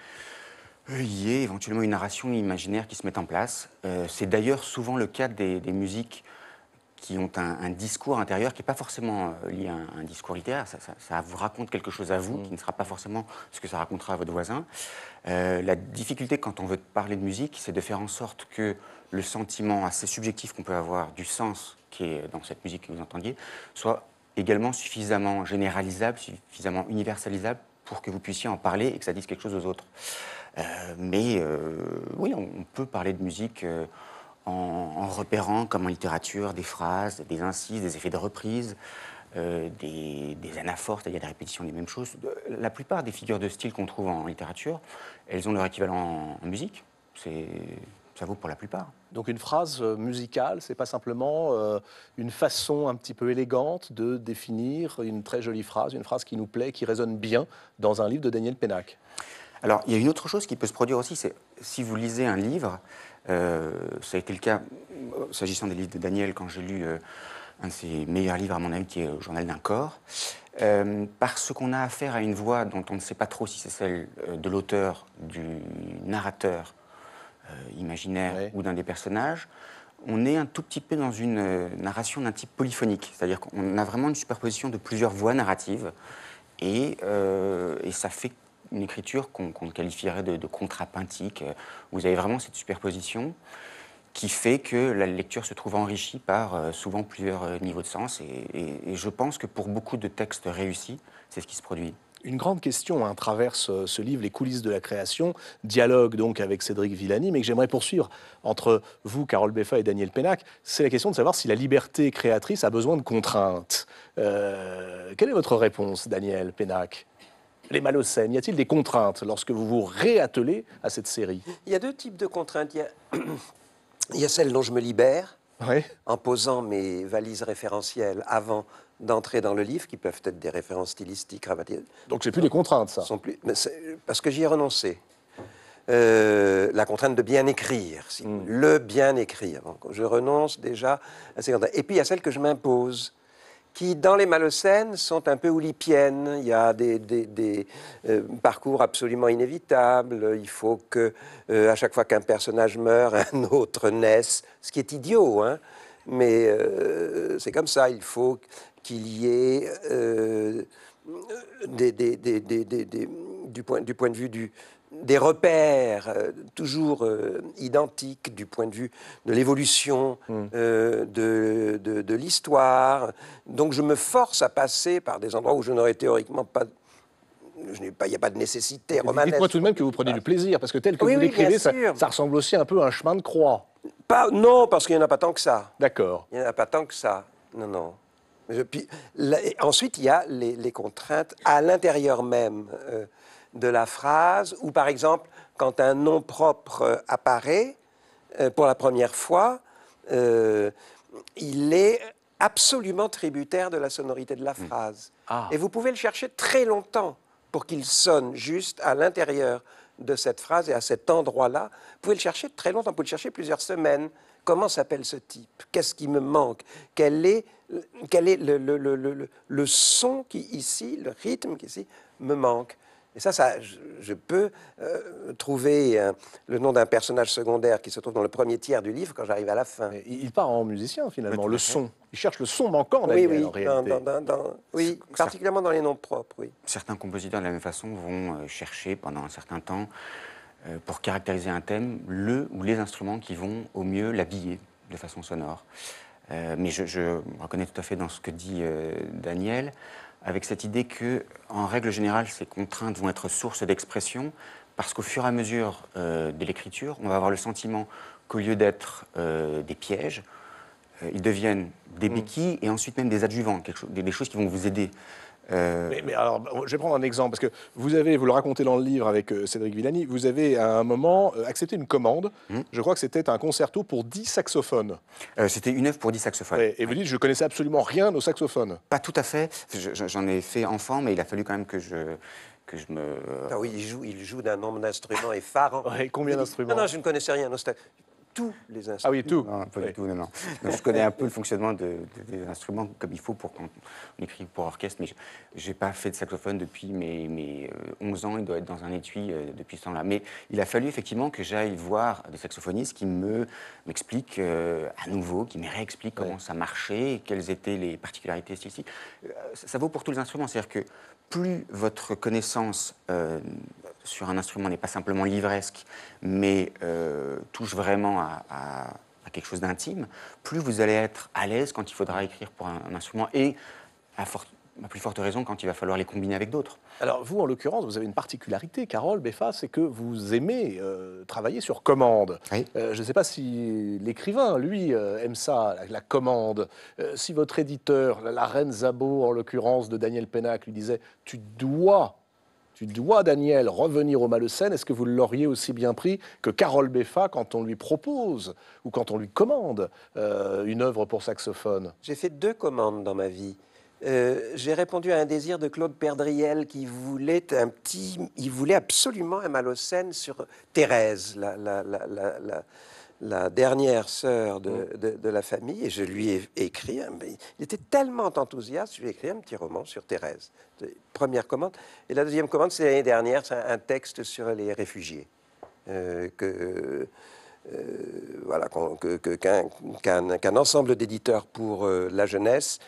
euh, il y ait éventuellement une narration imaginaire qui se met en place. c'est d'ailleurs souvent le cas des, musiques qui ont un, discours intérieur qui n'est pas forcément lié à un, discours littéraire. Ça, vous raconte quelque chose à vous mm. qui ne sera pas forcément ce que ça racontera à votre voisin. la difficulté quand on veut parler de musique, c'est de faire en sorte que le sentiment assez subjectif qu'on peut avoir du sens qui est dans cette musique que vous entendiez, soit également suffisamment généralisable, suffisamment universalisable pour que vous puissiez en parler et que ça dise quelque chose aux autres. Euh, mais euh, oui, on, peut parler de musique euh, en, repérant, comme en littérature, des phrases, des incises, des effets de reprise, des, anaphores, c'est-à-dire des répétitions des mêmes choses. La plupart des figures de style qu'on trouve en littérature, elles ont leur équivalent en, en musique. C'est ça vaut pour la plupart. Donc une phrase euh, musicale, c'est pas simplement euh, une façon un petit peu élégante de définir une très jolie phrase, une phrase qui nous plaît, qui résonne bien dans un livre de Daniel Pénac. Alors il y a une autre chose qui peut se produire aussi, c'est si vous lisez un livre, euh, ça a été le cas euh, s'agissant des livres de Daniel quand j'ai lu un de ses meilleurs livres à mon avis qui est Journal d'un corps. parce qu'on a affaire à une voix dont on ne sait pas trop si c'est celle de l'auteur, du narrateur euh, imaginaire ou d'un des personnages, on est un tout petit peu dans une euh, narration d'un type polyphonique, c'est-à-dire qu'on a vraiment une superposition de plusieurs voix narratives, et, euh, ça fait une écriture qu'on qualifierait de, de contrapuntique. Vous avez vraiment cette superposition qui fait que la lecture se trouve enrichie par souvent plusieurs niveaux de sens, et je pense que pour beaucoup de textes réussis, c'est ce qui se produit. Une grande question à hein, traverse euh, ce livre, Les coulisses de la création, dialogue donc avec Cédric Villani, mais que j'aimerais poursuivre entre vous, Carole Beffa et Daniel Pénac, c'est la question de savoir si la liberté créatrice a besoin de contraintes. Euh, quelle est votre réponse, Daniel Pénac les Malocènes, y a-t-il des contraintes lorsque vous vous réattelez à cette série Il y a deux types de contraintes. Il y a, celle dont je me libère, en posant mes valises référentielles avant d'entrer dans le livre, qui peuvent être des références stylistiques, ravatières. Donc c'est plus des contraintes, ça sont plus, Parce que j'y ai renoncé. Euh, la contrainte de bien écrire, hmm. le bien écrire. Donc, je renonce déjà à ces contraintes. Et puis il y a celles que je m'impose, qui dans les Malocènes sont un peu oulipiennes. Il y a des, euh, parcours absolument inévitables. Il faut que euh, à chaque fois qu'un personnage meurt, un autre naisse, ce qui est idiot, hein mais c'est comme ça, il faut qu'il y ait euh, des, du, point, du, point, de vue des repères euh, toujours euh, identiques du point de vue de l'évolution hmm. de, l'histoire. Donc je me force à passer par des endroits où je n'aurais théoriquement pas je n'ai il n'y a pas de nécessité romanesque. Dites-moi tout de même que vous prenez du plaisir, parce que tel que vous l'écrivez, ça, ressemble aussi un peu à un chemin de croix. Pas, non, parce qu'il n'y en a pas tant que ça. D'accord. Il n'y en a pas tant que ça. Non, non. Puis, ensuite, il y a les, contraintes à l'intérieur même euh, de la phrase, ou par exemple, quand un nom propre euh, apparaît euh, pour la première fois, il est absolument tributaire de la sonorité de la hmm. phrase. Ah. Et vous pouvez le chercher très longtemps pour qu'il sonne juste à l'intérieur de cette phrase et à cet endroit-là. Vous pouvez le chercher très longtemps, vous pouvez le chercher plusieurs semaines. Comment s'appelle ce type Qu'est-ce qui me manque Quelle est euh, quel est le, son qui ici, le rythme qui ici me manque. Et ça, ça je, peux euh, trouver euh, le nom d'un personnage secondaire qui se trouve dans le premier tiers du livre quand j'arrive à la fin. il part en musicien finalement, le son. Il cherche le son manquant oui, oui, en réalité. Dans, oui, particulièrement dans les noms propres. Oui. Certains compositeurs de la même façon vont chercher pendant un certain temps, pour caractériser un thème, le ou les instruments qui vont au mieux l'habiller de façon sonore. Euh, mais je, reconnais tout à fait dans ce que dit euh, Daniel, avec cette idée que, en règle générale, ces contraintes vont être source d'expression, parce qu'au fur et à mesure euh, de l'écriture, on va avoir le sentiment qu'au lieu d'être des pièges, ils deviennent des mm. béquilles et ensuite même des adjuvants, des, choses qui vont vous aider euh, mais, alors, je vais prendre un exemple, parce que vous avez, vous le racontez dans le livre avec euh, Cédric Villani, vous avez à un moment euh, accepté une commande, hmm. je crois que c'était un concerto pour 10 saxophones. c'était une œuvre pour 10 saxophones. et vous dites, je connaissais absolument rien aux saxophones. Pas tout à fait, j'en ai fait enfant, mais il a fallu quand même que je... Que je me... Ah oui, il joue, il joue d'un nombre d'instruments effarant. combien d'instruments Non, non, je ne connaissais rien tous les ah instruments. Ah oui, tout Non, pas tout, non, non. je connais un peu le fonctionnement des instruments comme il faut pour quand on écrit pour orchestre, mais je n'ai pas fait de saxophone depuis mes, mes, 11 euh, ans, il doit être dans un étui euh, depuis ce temps-là. Mais il a fallu effectivement que j'aille voir des saxophonistes qui m'expliquent me, euh, à nouveau, qui me réexpliquent comment ça marchait, quelles étaient les particularités stylistiques. Ça, ça vaut pour tous les instruments, c'est-à-dire que plus votre connaissance sur un instrument n'est pas simplement livresque, mais euh, touche vraiment à, quelque chose d'intime, plus vous allez être à l'aise quand il faudra écrire pour un, instrument et à plus forte raison quand il va falloir les combiner avec d'autres. Alors vous, en l'occurrence, vous avez une particularité, Carole Beffa, c'est que vous aimez euh, travailler sur commande. Euh, je ne sais pas si l'écrivain, lui, aime ça, la, commande. si votre éditeur, la reine Zabo, en l'occurrence, de Daniel Penac, lui disait « tu dois tu dois, Daniel, revenir au Malocène, est-ce que vous l'auriez aussi bien pris que Carole Beffa quand on lui propose ou quand on lui commande euh, une œuvre pour saxophone J'ai fait deux commandes dans ma vie. Euh, j'ai répondu à un désir de Claude Perdriel qui voulait un petit, il voulait absolument un Malocène sur Thérèse, la dernière sœur mm. de, de, la famille, et je lui ai écrit, il était tellement enthousiaste, je lui ai écrit un petit roman sur Thérèse. Première commande. Et la deuxième commande, c'est l'année dernière, c'est un texte sur les réfugiés. Euh, que, euh, voilà, qu'un ensemble d'éditeurs pour euh, la jeunesse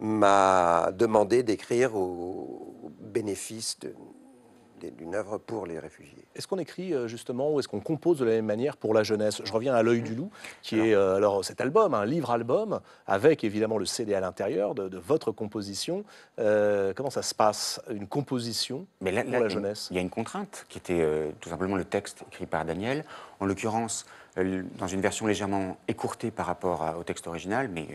m'a demandé d'écrire au bénéfice de, d'une œuvre pour les réfugiés. Est-ce qu'on écrit euh, justement ou est-ce qu'on compose de la même manière pour la jeunesse Je reviens à L'œil du loup, qui est euh, alors cet album, un livre-album, avec évidemment le CD à l'intérieur de, votre composition. Euh, comment ça se passe Une composition mais pour la jeunesse Il y a une contrainte qui était tout simplement le texte écrit par Daniel. En l'occurrence, dans une version légèrement écourtée par rapport au texte original, mais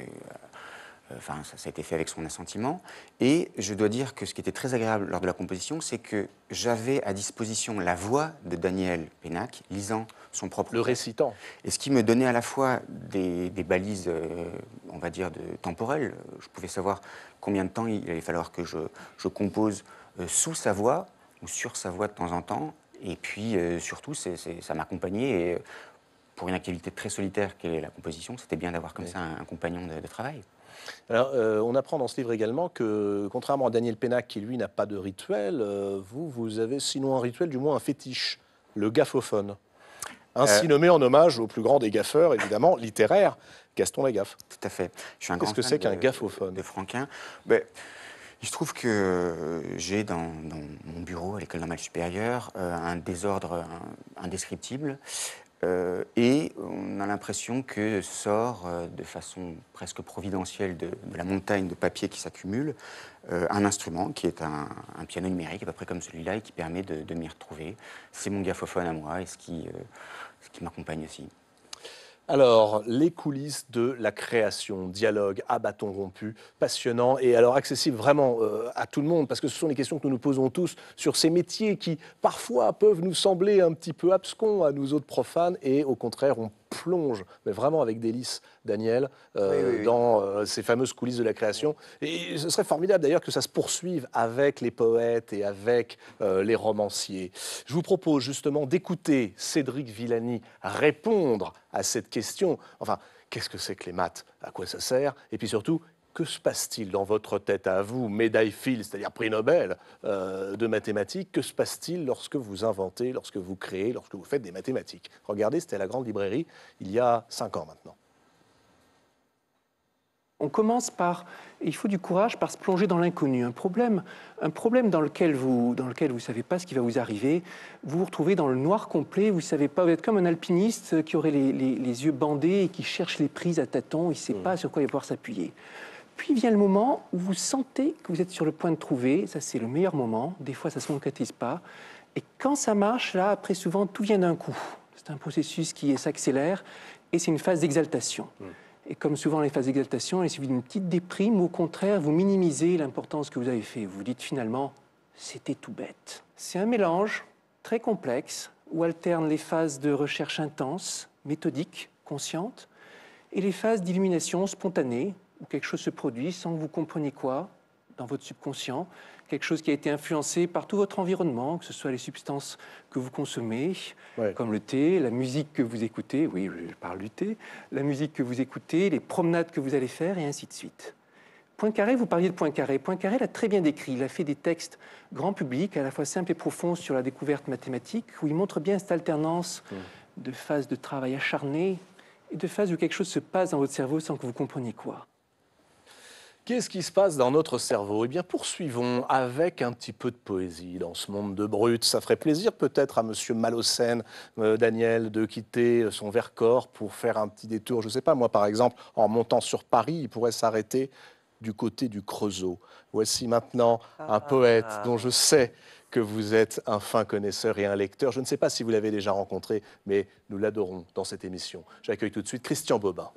euh, enfin, ça, a été fait avec son assentiment. Et je dois dire que ce qui était très agréable lors de la composition, c'est que j'avais à disposition la voix de Daniel Pénac, lisant son propre. Le récitant. Et ce qui me donnait à la fois des, balises, euh, on va dire, de, temporelles. Je pouvais savoir combien de temps il allait falloir que je, compose euh, sous sa voix ou sur sa voix de temps en temps. Et puis, surtout, ça m'accompagnait. Et pour une activité très solitaire qu'est la composition, c'était bien d'avoir comme ça un, compagnon de, de travail. Alors, euh, on apprend dans ce livre également que, contrairement à Daniel Pénac, qui lui n'a pas de rituel, euh, vous, vous avez sinon un rituel, du moins un fétiche, le gaffophone. Ainsi euh. nommé en hommage au plus grand des gaffeurs, évidemment, littéraire, Gaston Lagaffe. Tout à fait. Je Qu'est-ce que c'est qu'un gaffophone De Franquin. Mais... Ben, il se trouve que j'ai dans, mon bureau à l'école normale supérieure un désordre indescriptible euh, et on a l'impression que sort euh, de façon presque providentielle de, la montagne de papier qui s'accumule euh, un instrument qui est un, piano numérique à peu près comme celui-là et qui permet de, m'y retrouver. C'est mon gaffophone à moi et ce qui, ce qui m'accompagne aussi. Alors, les coulisses de la création, dialogue à bâton rompu, passionnant et alors accessible vraiment euh, à tout le monde, parce que ce sont les questions que nous nous posons tous sur ces métiers qui parfois peuvent nous sembler un petit peu abscons à nous autres profanes, et au contraire, on plonge, mais vraiment avec délice, Daniel, euh, dans euh, ces fameuses coulisses de la création. Et ce serait formidable d'ailleurs que ça se poursuive avec les poètes et avec euh, les romanciers. Je vous propose justement d'écouter Cédric Villani répondre à cette question. Enfin, qu'est-ce que c'est que les maths À quoi ça sert Et puis surtout, que se passe-t-il dans votre tête à vous, médaille Phil, c'est-à-dire prix Nobel euh, de mathématiques, que se passe-t-il lorsque vous inventez, lorsque vous créez, lorsque vous faites des mathématiques Regardez, c'était la grande librairie il y a cinq ans maintenant. On commence par, il faut du courage, par se plonger dans l'inconnu. Un problème, un problème dans lequel vous dans lequel vous savez pas ce qui va vous arriver, vous vous retrouvez dans le noir complet, vous savez pas, vous êtes comme un alpiniste qui aurait les, yeux bandés et qui cherche les prises à tâtons, il ne sait mm. pas sur quoi il va pouvoir s'appuyer. Puis vient le moment où vous sentez que vous êtes sur le point de trouver, ça c'est le meilleur moment, des fois ça ne se concrétise pas. Et quand ça marche, là, après souvent, tout vient d'un coup. C'est un processus qui s'accélère et c'est une phase d'exaltation. Hmm. Et comme souvent les phases d'exaltation, est suffit d'une petite déprime au contraire, vous minimisez l'importance que vous avez fait. Vous dites finalement, c'était tout bête. C'est un mélange très complexe où alternent les phases de recherche intense, méthodique, consciente, et les phases d'illumination spontanée, quelque chose se produit sans que vous compreniez quoi dans votre subconscient, quelque chose qui a été influencé par tout votre environnement, que ce soit les substances que vous consommez, comme le thé, la musique que vous écoutez, oui, je parle du thé, la musique que vous écoutez, les promenades que vous allez faire, et ainsi de suite. Poincaré, vous parliez de Poincaré. Poincaré l'a très bien décrit. Il a fait des textes grand public, à la fois simples et profonds, sur la découverte mathématique, où il montre bien cette alternance de phases de travail acharné et de phases où quelque chose se passe dans votre cerveau sans que vous compreniez quoi. Qu'est-ce qui se passe dans notre cerveau Eh bien, poursuivons avec un petit peu de poésie dans ce monde de brutes. Ça ferait plaisir peut-être à Monsieur Malocène, euh, Daniel, de quitter euh, son Vercors pour faire un petit détour. Je ne sais pas, moi, par exemple, en montant sur Paris, il pourrait s'arrêter du côté du Creusot. Voici maintenant un ah. poète dont je sais que vous êtes un fin connaisseur et un lecteur. Je ne sais pas si vous l'avez déjà rencontré, mais nous l'adorons dans cette émission. J'accueille tout de suite Christian Bobin.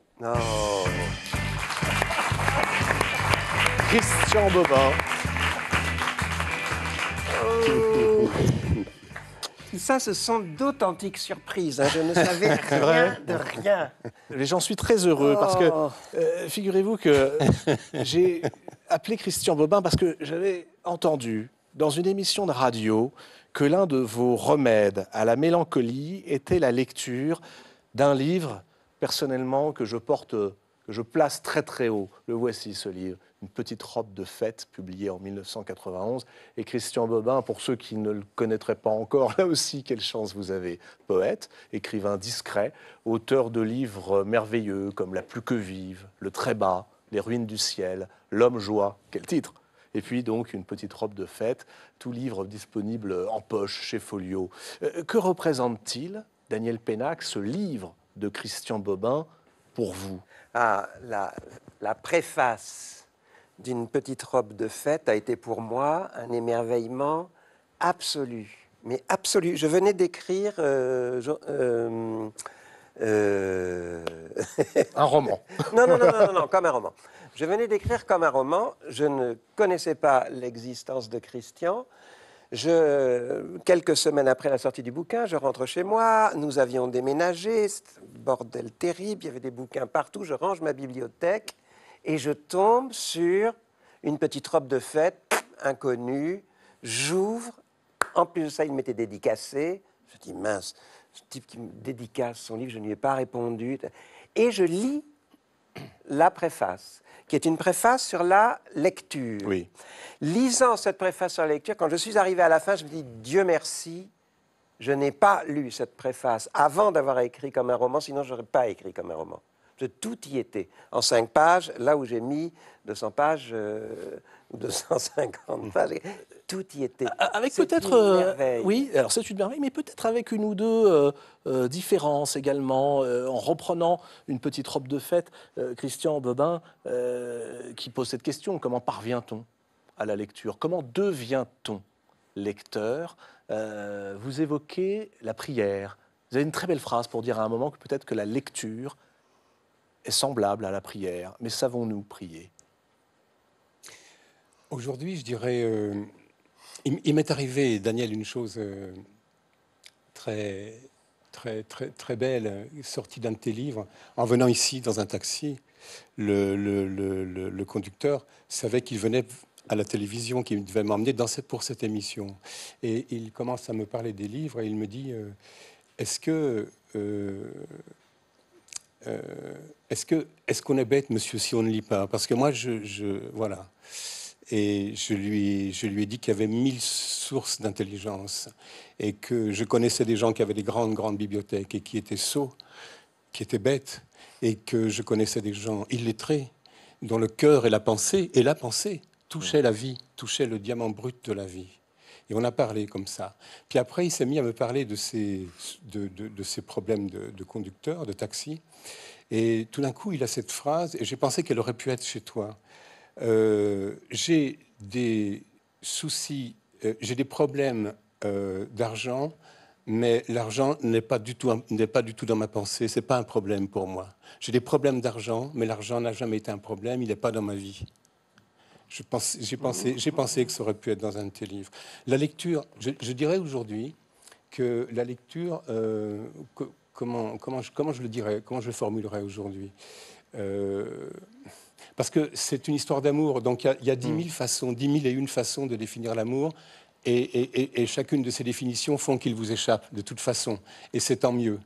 Christian Bobin. Oh. ça, ce sont d'authentiques surprises. Hein. Je ne savais rien de rien. J'en suis très heureux parce que oh. euh, figurez-vous que j'ai appelé Christian Bobin parce que j'avais entendu dans une émission de radio que l'un de vos remèdes à la mélancolie était la lecture d'un livre personnellement que je porte, que je place très très haut. Le voici ce livre une petite robe de fête publiée en 1991. Et Christian Bobin, pour ceux qui ne le connaîtraient pas encore, là aussi, quelle chance vous avez. Poète, écrivain discret, auteur de livres merveilleux comme La plus que vive, Le très bas, Les ruines du ciel, L'homme joie, quel titre et puis donc une petite robe de fête, tout livre disponible en poche chez Folio. Euh, que représente-t-il, Daniel Pénac, ce livre de Christian Bobin pour vous Ah, la, la préface d'une petite robe de fête a été pour moi un émerveillement absolu. Mais absolu. Je venais d'écrire. Euh, euh, euh, un roman. non, non, non, non, non, non, comme un roman. Je venais d'écrire comme un roman. Je ne connaissais pas l'existence de Christian. Je, quelques semaines après la sortie du bouquin, je rentre chez moi. Nous avions déménagé, bordel terrible. Il y avait des bouquins partout. Je range ma bibliothèque et je tombe sur une petite robe de fête inconnue. J'ouvre. En plus de ça, il m'était dédicacé. Je dis mince, ce type qui me dédicace son livre, je ne lui ai pas répondu. Et je lis la préface, qui est une préface sur la lecture. Oui. Lisant cette préface sur la lecture, quand je suis arrivé à la fin, je me dis Dieu merci, je n'ai pas lu cette préface avant d'avoir écrit comme un roman, sinon je n'aurais pas écrit comme un roman tout y était. En cinq pages, là où j'ai mis 200 pages euh, ou 250 hmm. pages, tout y était. Avec peut-être. Euh, oui, alors c'est une merveille, mais peut-être avec une ou deux euh, différences également, en reprenant une petite robe de fête. Christian Bobin qui pose cette question comment parvient-on à la lecture Comment devient-on lecteur Vous évoquez la prière. Vous avez une très belle phrase pour dire à un moment que peut-être que la lecture est semblable à la prière, mais savons-nous prier Aujourd'hui, je dirais, euh, il, m'est arrivé, Daniel, une chose euh, très, très, très, très belle, sortie d'un de tes livres, en venant ici dans un taxi. Le, conducteur savait qu'il venait à la télévision, qu'il devait m'emmener cette, pour cette émission. Et il commence à me parler des livres et il me dit, euh, est-ce que euh, est-ce qu'on est, qu'on bête, monsieur, si on ne lit pas Parce que moi, je, voilà. Et je lui, je lui ai dit qu'il y avait mille sources d'intelligence et que je connaissais des gens qui avaient des grandes, grandes bibliothèques et qui étaient sots, qui étaient bêtes, et que je connaissais des gens illettrés dont le cœur et la pensée, et la pensée, touchaient la vie, touchaient le diamant brut de la vie. Et on a parlé comme ça. Puis après, il s'est mis à me parler de ses, de, de, problèmes de, conducteur, de taxi. Et tout d'un coup, il a cette phrase, et j'ai pensé qu'elle aurait pu être chez toi. Euh, j'ai des soucis, euh, j'ai des problèmes euh, d'argent, mais l'argent n'est pas, du tout, pas du tout dans ma pensée, ce n'est pas un problème pour moi. J'ai des problèmes d'argent, mais l'argent n'a jamais été un problème, il n'est pas dans ma vie. J'ai pensé, pensé, que ça aurait pu être dans un de tes livres. La lecture, je, dirais aujourd'hui que la lecture, euh, comment, comment, je, comment je le dirais, comment je le formulerais aujourd'hui euh, Parce que c'est une histoire d'amour, donc il y a dix mm. mille façons, dix mille et une façons de définir l'amour. Et, chacune de ces définitions font qu'il vous échappe de toute façon, et c'est tant mieux.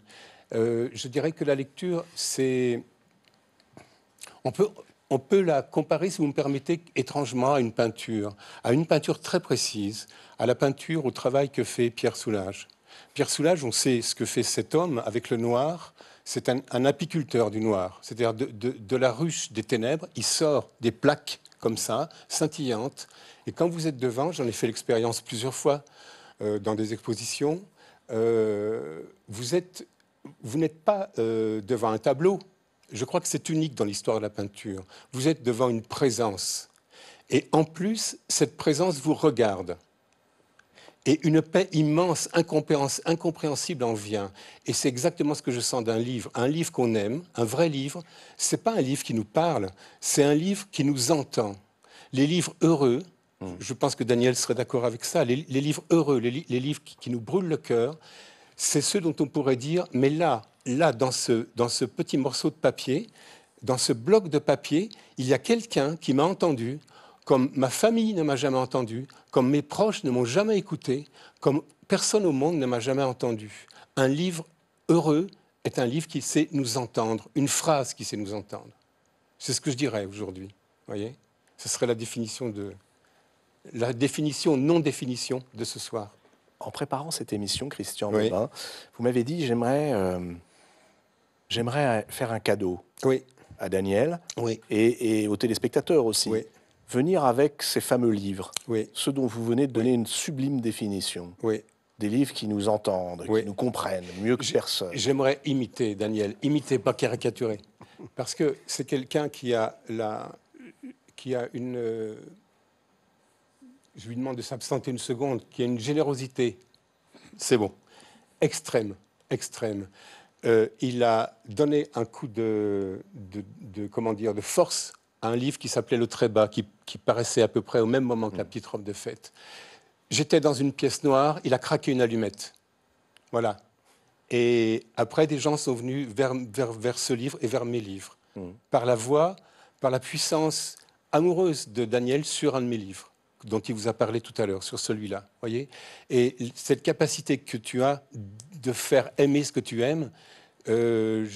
Euh, je dirais que la lecture, c'est on peut, on peut la comparer, si vous me permettez, étrangement à une peinture, à une peinture très précise, à la peinture, au travail que fait Pierre Soulages. Pierre Soulages, on sait ce que fait cet homme avec le noir. C'est un, apiculteur du noir, c'est-à-dire de, la ruche des ténèbres. Il sort des plaques comme ça, scintillantes. Et quand vous êtes devant, j'en ai fait l'expérience plusieurs fois euh, dans des expositions, euh, vous êtes vous n'êtes pas euh, devant un tableau, je crois que c'est unique dans l'histoire de la peinture. Vous êtes devant une présence. Et en plus, cette présence vous regarde. Et une paix immense, incompréhensible en vient. Et c'est exactement ce que je sens d'un livre. Un livre qu'on aime, un vrai livre, Ce n'est pas un livre qui nous parle, c'est un livre qui nous entend. Les livres heureux, hmm. je pense que Daniel serait d'accord avec ça, les, livres heureux, les, livres qui nous brûlent le cœur, c'est ce dont on pourrait dire, mais là, là, dans ce, petit morceau de papier, dans ce bloc de papier, il y a quelqu'un qui m'a entendu, comme ma famille ne m'a jamais entendu, comme mes proches ne m'ont jamais écouté, comme personne au monde ne m'a jamais entendu. Un livre heureux est un livre qui sait nous entendre, une phrase qui sait nous entendre. C'est ce que je dirais aujourd'hui. Voyez, ce serait la définition de la définition non définition de ce soir en préparant cette émission, Christian vous m'avez dit j'aimerais, euh, j'aimerais faire un cadeau oui. à Daniel oui. et, et, aux téléspectateurs aussi. Venir avec ces fameux livres, ceux dont vous venez de donner une sublime définition. Des livres qui nous entendent, qui nous comprennent mieux que personne. J'aimerais imiter Daniel, imiter, pas caricaturer. Parce que c'est quelqu'un qui a, la, qui a une euh, je lui demande de s'abstenir une seconde, qui a une générosité, c'est bon, extrême, extrême. Euh, il a donné un coup de, de, comment dire, de force à un livre qui s'appelait Le Très Bas, qui, paraissait à peu près au même moment que La Petite Robe de Fête. J'étais dans une pièce noire, il a craqué une allumette. Voilà. Et après, des gens sont venus vers, ce livre et vers mes livres, mm. par la voix, par la puissance amoureuse de Daniel sur un de mes livres dont il vous a parlé tout à l'heure, sur celui-là. voyez Et cette capacité que tu as de faire aimer ce que tu aimes, euh,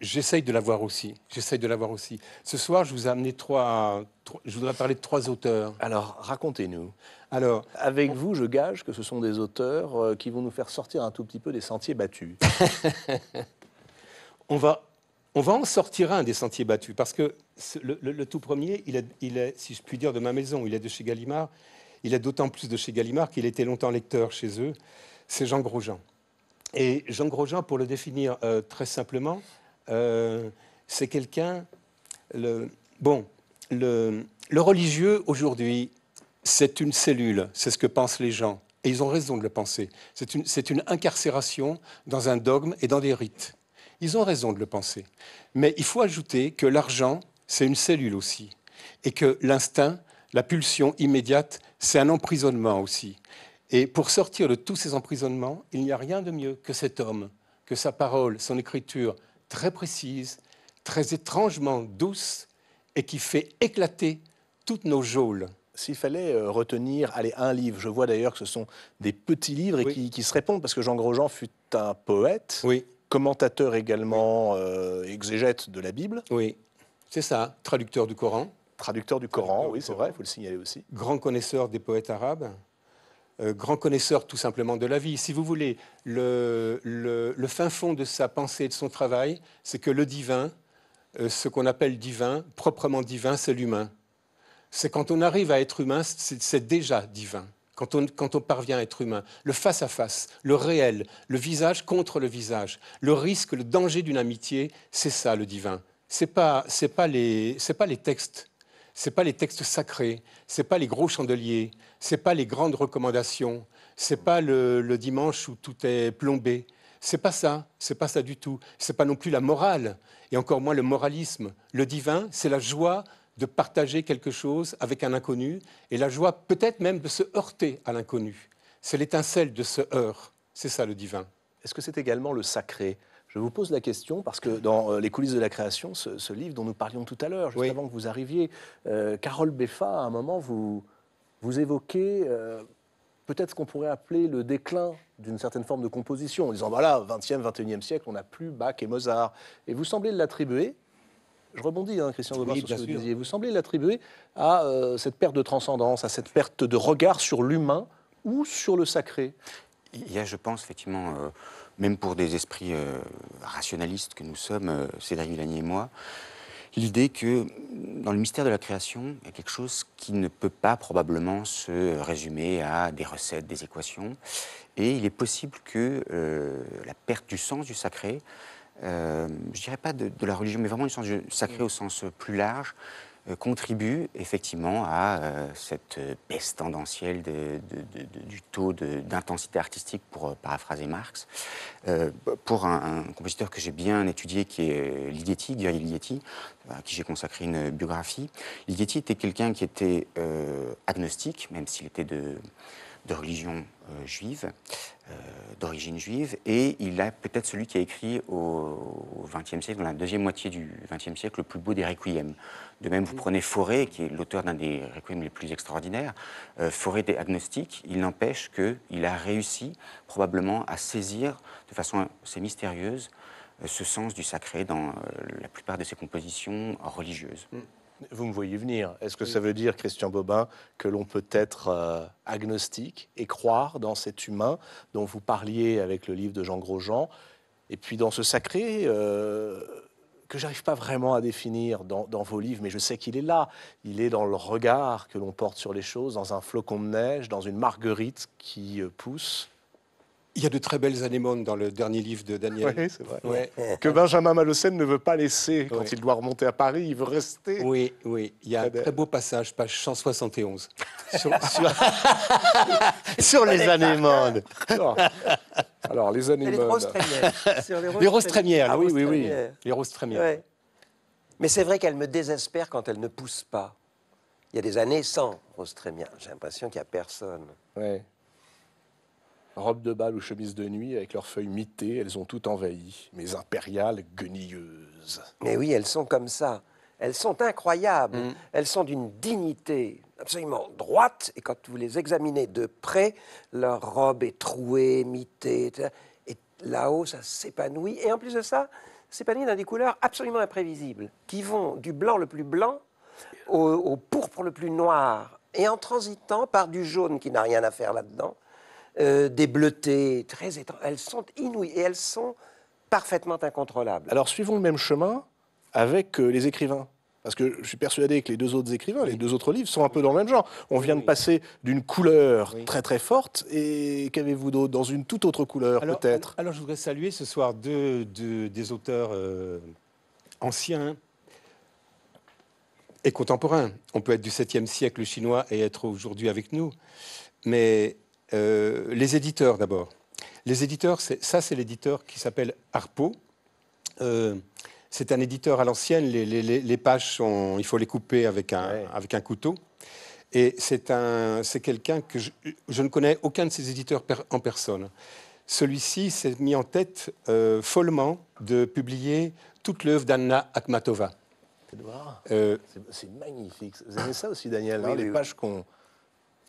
j'essaye de l'avoir aussi. J'essaye de l'avoir aussi. Ce soir, je vous ai amené trois, Je voudrais parler de trois auteurs. Alors, racontez-nous. Alors, avec vous, je gage que ce sont des auteurs euh, qui vont nous faire sortir un tout petit peu des sentiers battus. on va on va en sortir un des sentiers battus, parce que le, tout premier, il est, si je puis dire, de ma maison, il est de chez Gallimard. Il est d'autant plus de chez Gallimard qu'il était longtemps lecteur chez eux. C'est Jean Grosjean. Et Jean Grosjean, pour le définir euh, très simplement, euh, c'est quelqu'un. Le, bon, le, religieux aujourd'hui, c'est une cellule, c'est ce que pensent les gens. Et ils ont raison de le penser. C'est une incarcération dans un dogme et dans des rites. Ils ont raison de le penser. Mais il faut ajouter que l'argent, c'est une cellule aussi. Et que l'instinct, la pulsion immédiate, c'est un emprisonnement aussi. Et pour sortir de tous ces emprisonnements, il n'y a rien de mieux que cet homme, que sa parole, son écriture très précise, très étrangement douce, et qui fait éclater toutes nos geôles. S'il fallait euh, retenir, allez, un livre, je vois d'ailleurs que ce sont des petits livres et qui, qui, se répondent, parce que Jean Grosjean fut un poète, oui commentateur également euh, exégète de la Bible. Oui, c'est ça, traducteur du Coran. Traducteur du Coran, oui, c'est vrai, il faut le signaler aussi. Grand connaisseur des poètes arabes. Euh, grand connaisseur tout simplement de la vie. Si vous voulez, le, fin fond de sa pensée et de son travail, c'est que le divin, euh, ce qu'on appelle divin, proprement divin, c'est l'humain. C'est quand on arrive à être humain, c'est déjà divin quand on, quand on, parvient à être humain, le face-à-face, le réel, le visage contre le visage, le risque, le danger d'une amitié, c'est ça le divin. Ce n'est pas, pas, les, pas les textes, ce pas les textes sacrés, ce pas les gros chandeliers, ce pas les grandes recommandations, ce pas le, dimanche où tout est plombé. C'est pas ça, c'est pas ça du tout. C'est pas non plus la morale, et encore moins le moralisme. Le divin, c'est la joie de partager quelque chose avec un inconnu et la joie peut-être même de se heurter à l'inconnu. C'est l'étincelle de ce heur C'est ça le divin. Est-ce que c'est également le sacré je vous pose la question parce que dans euh, les coulisses de la création, ce, livre dont nous parlions tout à l'heure, juste avant que vous arriviez, euh, Carole Beffa, à un moment, vous, vous évoquez euh, peut-être ce qu'on pourrait appeler le déclin d'une certaine forme de composition, en disant voilà, 20e, 21e siècle, on n'a plus Bach et Mozart. Et vous semblez l'attribuer je rebondis, hein, Christian sur ce que vous disiez. Vous semblez l'attribuer à euh, cette perte de transcendance, à cette perte de regard sur l'humain ou sur le sacré Il y a, je pense, effectivement, euh, même pour des esprits euh, rationalistes que nous sommes, Cédric Villani et moi, l'idée que dans le mystère de la création, il y a quelque chose qui ne peut pas probablement se résumer à des recettes, des équations. Et il est possible que la perte du sens du sacré euh, je dirais pas de, la religion, mais vraiment du sens sacré mm. au sens euh, plus large, euh, contribue effectivement à cette baisse tendancielle du taux d'intensité artistique, pour paraphraser Marx. pour un, compositeur que j'ai bien étudié, qui est Ligeti, Ligeti, à qui j'ai consacré une biographie, Ligeti était quelqu'un qui était agnostique, même s'il était de de religion euh, juive, euh, d'origine juive, et il a peut-être celui qui a écrit au XXe siècle, dans la deuxième moitié du XXe siècle, le plus beau des requiems. De même, vous prenez Forêt, qui est l'auteur d'un des requiems les plus extraordinaires, euh, Forêt des agnostiques, il n'empêche qu'il a réussi probablement à saisir de façon assez mystérieuse euh, ce sens du sacré dans la plupart de ses compositions religieuses. Mm. Vous me voyez venir. Est-ce que ça veut dire, Christian Bobin, que l'on peut être euh, agnostique et croire dans cet humain dont vous parliez avec le livre de Jean Grosjean, et puis dans ce sacré euh, que j'arrive pas vraiment à définir dans, vos livres, mais je sais qu'il est là. Il est dans le regard que l'on porte sur les choses, dans un flocon de neige, dans une marguerite qui euh, pousse. Il y a de très belles anémones dans le dernier livre de Daniel. Oui, c'est vrai. Que Benjamin Malocène ne veut pas laisser quand il doit remonter à Paris, il veut rester. Oui, oui. Il y a un très beau passage, page 171, sur, sur... sur les anémones. Alors, les anémones. Les roses trémières. Les roses trémières, ah oui, oui, oui. Les roses trémières. Mais c'est vrai qu'elle me désespère quand elle ne pousse pas. Il y a des années sans rose J'ai l'impression qu'il n'y a personne. Oui. Robes de bal ou chemises de nuit, avec leurs feuilles mitées, elles ont tout envahi, mes impériales guenilleuses. Mais oui, elles sont comme ça. Elles sont incroyables. Mm. Elles sont d'une dignité absolument droite. Et quand vous les examinez de près, leur robe est trouée, mitée. Et là-haut, ça s'épanouit. Et en plus de ça, s'épanouit dans des couleurs absolument imprévisibles, qui vont du blanc le plus blanc au pourpre le plus noir. Et en transitant par du jaune qui n'a rien à faire là-dedans, euh, des bleutés, très étranges. Elles sont inouïes et elles sont parfaitement incontrôlables. Alors suivons le même chemin avec euh, les écrivains. Parce que je suis persuadé que les deux autres écrivains, les deux autres livres, sont un peu dans le même genre. On vient de passer d'une couleur très très forte, et qu'avez-vous d'autre Dans une toute autre couleur, peut-être alors, je voudrais saluer ce soir deux, des auteurs euh, anciens et contemporains. On peut être du 7e siècle chinois et être aujourd'hui avec nous. Mais euh, les éditeurs d'abord. Les éditeurs, ça c'est l'éditeur qui s'appelle Harpo. Euh, c'est un éditeur à l'ancienne. Les, pages, sont, il faut les couper avec un, avec un couteau. Et c'est un, c'est quelqu'un que je, ne connais aucun de ces éditeurs en personne. Celui-ci s'est mis en tête euh, follement de publier toute l'œuvre d'Anna Akhmatova. c'est, magnifique. Vous aimez ça aussi, Daniel hein, Les pages qu'on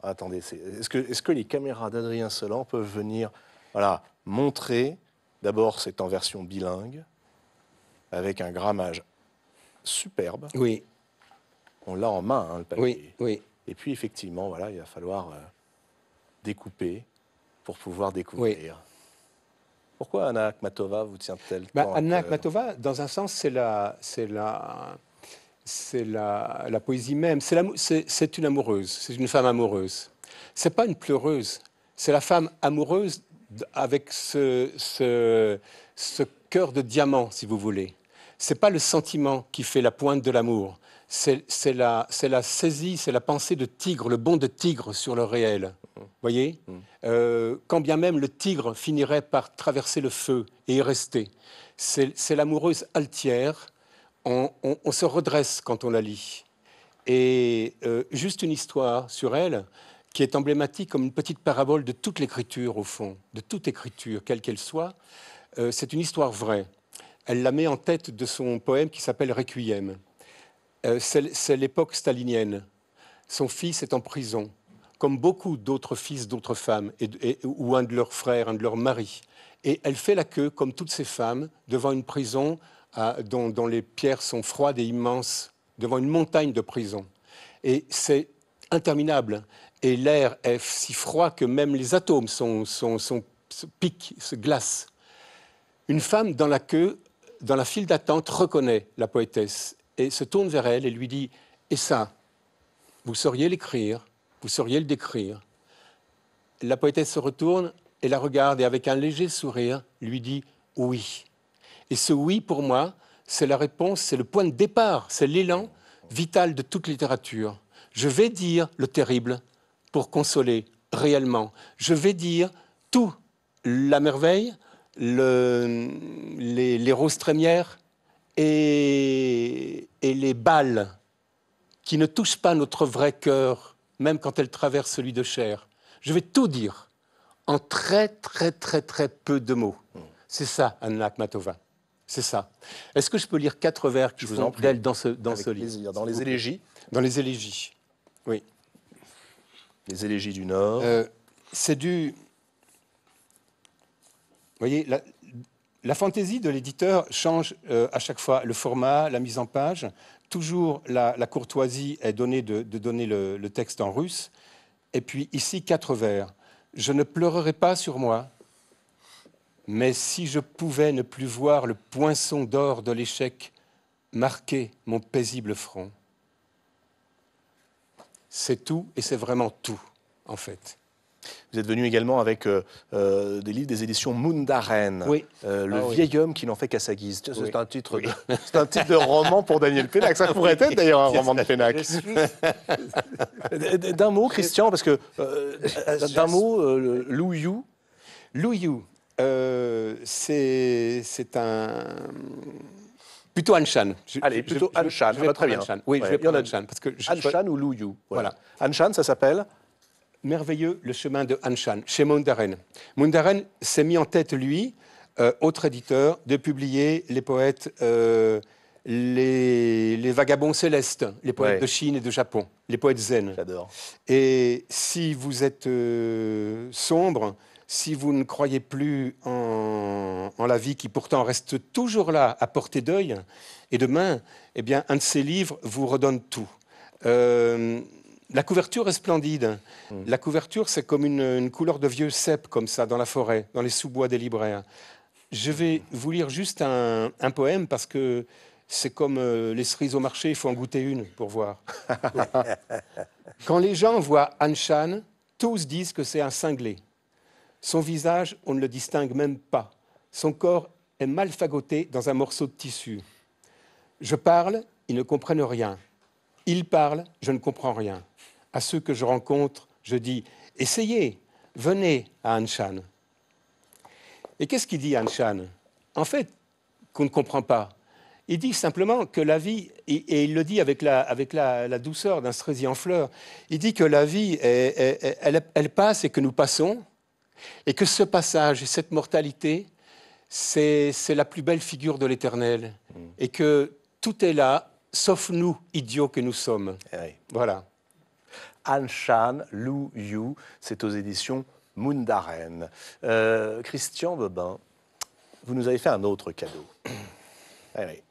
attendez, est-ce que, est que, les caméras d'Adrien Solan peuvent venir voilà, montrer D'abord, c'est en version bilingue, avec un grammage superbe. Oui. On l'a en main, hein, le papier. Oui, oui. Et puis, effectivement, voilà, il va falloir euh, découper pour pouvoir découvrir. Pourquoi Anna Akhmatova vous tient-elle bah, Anna Akhmatova, dans un sens, c'est c'est la, c'est la, poésie même. C'est une amoureuse, c'est une femme amoureuse. n'est pas une pleureuse, c'est la femme amoureuse avec ce, cœur de diamant, si vous voulez. C'est pas le sentiment qui fait la pointe de l'amour, c'est la, saisie, c'est la pensée de tigre, le bond de tigre sur le réel. voyez mm. euh, Quand bien même le tigre finirait par traverser le feu et y rester. C'est l'amoureuse altière on, se redresse quand on la lit. Et euh, juste une histoire sur elle qui est emblématique comme une petite parabole de toute l'écriture, au fond, de toute écriture, quelle qu'elle soit. Euh, c'est une histoire vraie. Elle la met en tête de son poème qui s'appelle Requiem. Euh, c'est l'époque stalinienne. Son fils est en prison, comme beaucoup d'autres fils d'autres femmes, ou un de leurs frères, un de leurs maris. Et elle fait la queue, comme toutes ces femmes, devant une prison dont, les pierres sont froides et immenses, devant une montagne de prison. Et c'est interminable. Et l'air est si froid que même les atomes sont, sont, se piquent, se glacent. Une femme dans la queue, dans la file d'attente, reconnaît la poétesse et se tourne vers elle et lui dit Et ça, vous sauriez l'écrire, vous sauriez le décrire. La poétesse se retourne et la regarde et avec un léger sourire lui dit Oui, et ce oui, pour moi, c'est la réponse, c'est le point de départ, c'est l'élan vital de toute littérature. Je vais dire le terrible pour consoler réellement. Je vais dire tout, la merveille, les, roses trémières et, les balles qui ne touchent pas notre vrai cœur, même quand elles traversent celui de chair. Je vais tout dire en très, très, très, très peu de mots. C'est ça, Anna Akhmatova. C'est ça. Est-ce que je peux lire quatre vers qui je, vous en dans ce, dans livre Dans les élégies Dans les élégies, oui. Les élégies du Nord. Euh, c'est du. Vous voyez, la, fantaisie de l'éditeur change euh, à chaque fois le format, la mise en page. Toujours la, courtoisie est donnée de, donner le texte en russe. Et puis ici, quatre vers. Je ne pleurerai pas sur moi, mais si je pouvais ne plus voir le poinçon d'or de l'échec marquer mon paisible front, c'est tout et c'est vraiment tout, en fait. Vous êtes venu également avec euh, euh, des livres des éditions Mundaren, oui. Euh, le ah vieil homme qui n'en fait qu'à sa guise. C'est un, titre de, roman pour Daniel Pénac. Ça pourrait être d'ailleurs un roman de Pénac. d'un mot, Christian, parce que d'un mot, Lou you Lou you euh, c'est un. Plutôt Anshan. Allez, plutôt Anshan. Je très bien. Anshan. Oui, je vais prendre Anshan. Parce que Anshan ou Luyu. Voilà. voilà. Anshan, ça s'appelle Merveilleux le chemin de Anshan, chez Mondaren. Mondaren s'est mis en tête, lui, euh, autre éditeur, de publier les poètes. Euh, les, vagabonds célestes, les poètes de Chine et de Japon, les poètes zen. J'adore. Et si vous êtes sombre, si vous ne croyez plus en, la vie qui pourtant reste toujours là, à portée d'œil, et demain, eh bien, un de ces livres vous redonne tout. Euh, la couverture est splendide. Mm. La couverture, c'est comme une, couleur de vieux cep, comme ça, dans la forêt, dans les sous-bois des libraires. Je vais vous lire juste un, poème parce que c'est comme euh, les cerises au marché, il faut en goûter une pour voir. Quand les gens voient Anshan, tous disent que c'est un cinglé. Son visage, on ne le distingue même pas. Son corps est mal fagoté dans un morceau de tissu. Je parle, ils ne comprennent rien. Ils parlent, je ne comprends rien. À ceux que je rencontre, je dis Essayez, venez à Anshan. Et qu'est-ce qu'il dit Anshan En fait, qu'on ne comprend pas. Il dit simplement que la vie, et il le dit avec la, douceur d'un cerisier en fleurs, il dit que la vie, elle passe et que nous passons, et que ce passage et cette mortalité, c'est la plus belle figure de l'éternel. Mm. Et que tout est là, sauf nous, idiots que nous sommes. Eh voilà. Voilà. Anshan Lou Yu, c'est aux éditions Mundaren. Euh, Christian Bobin, vous nous avez fait un autre cadeau. Eh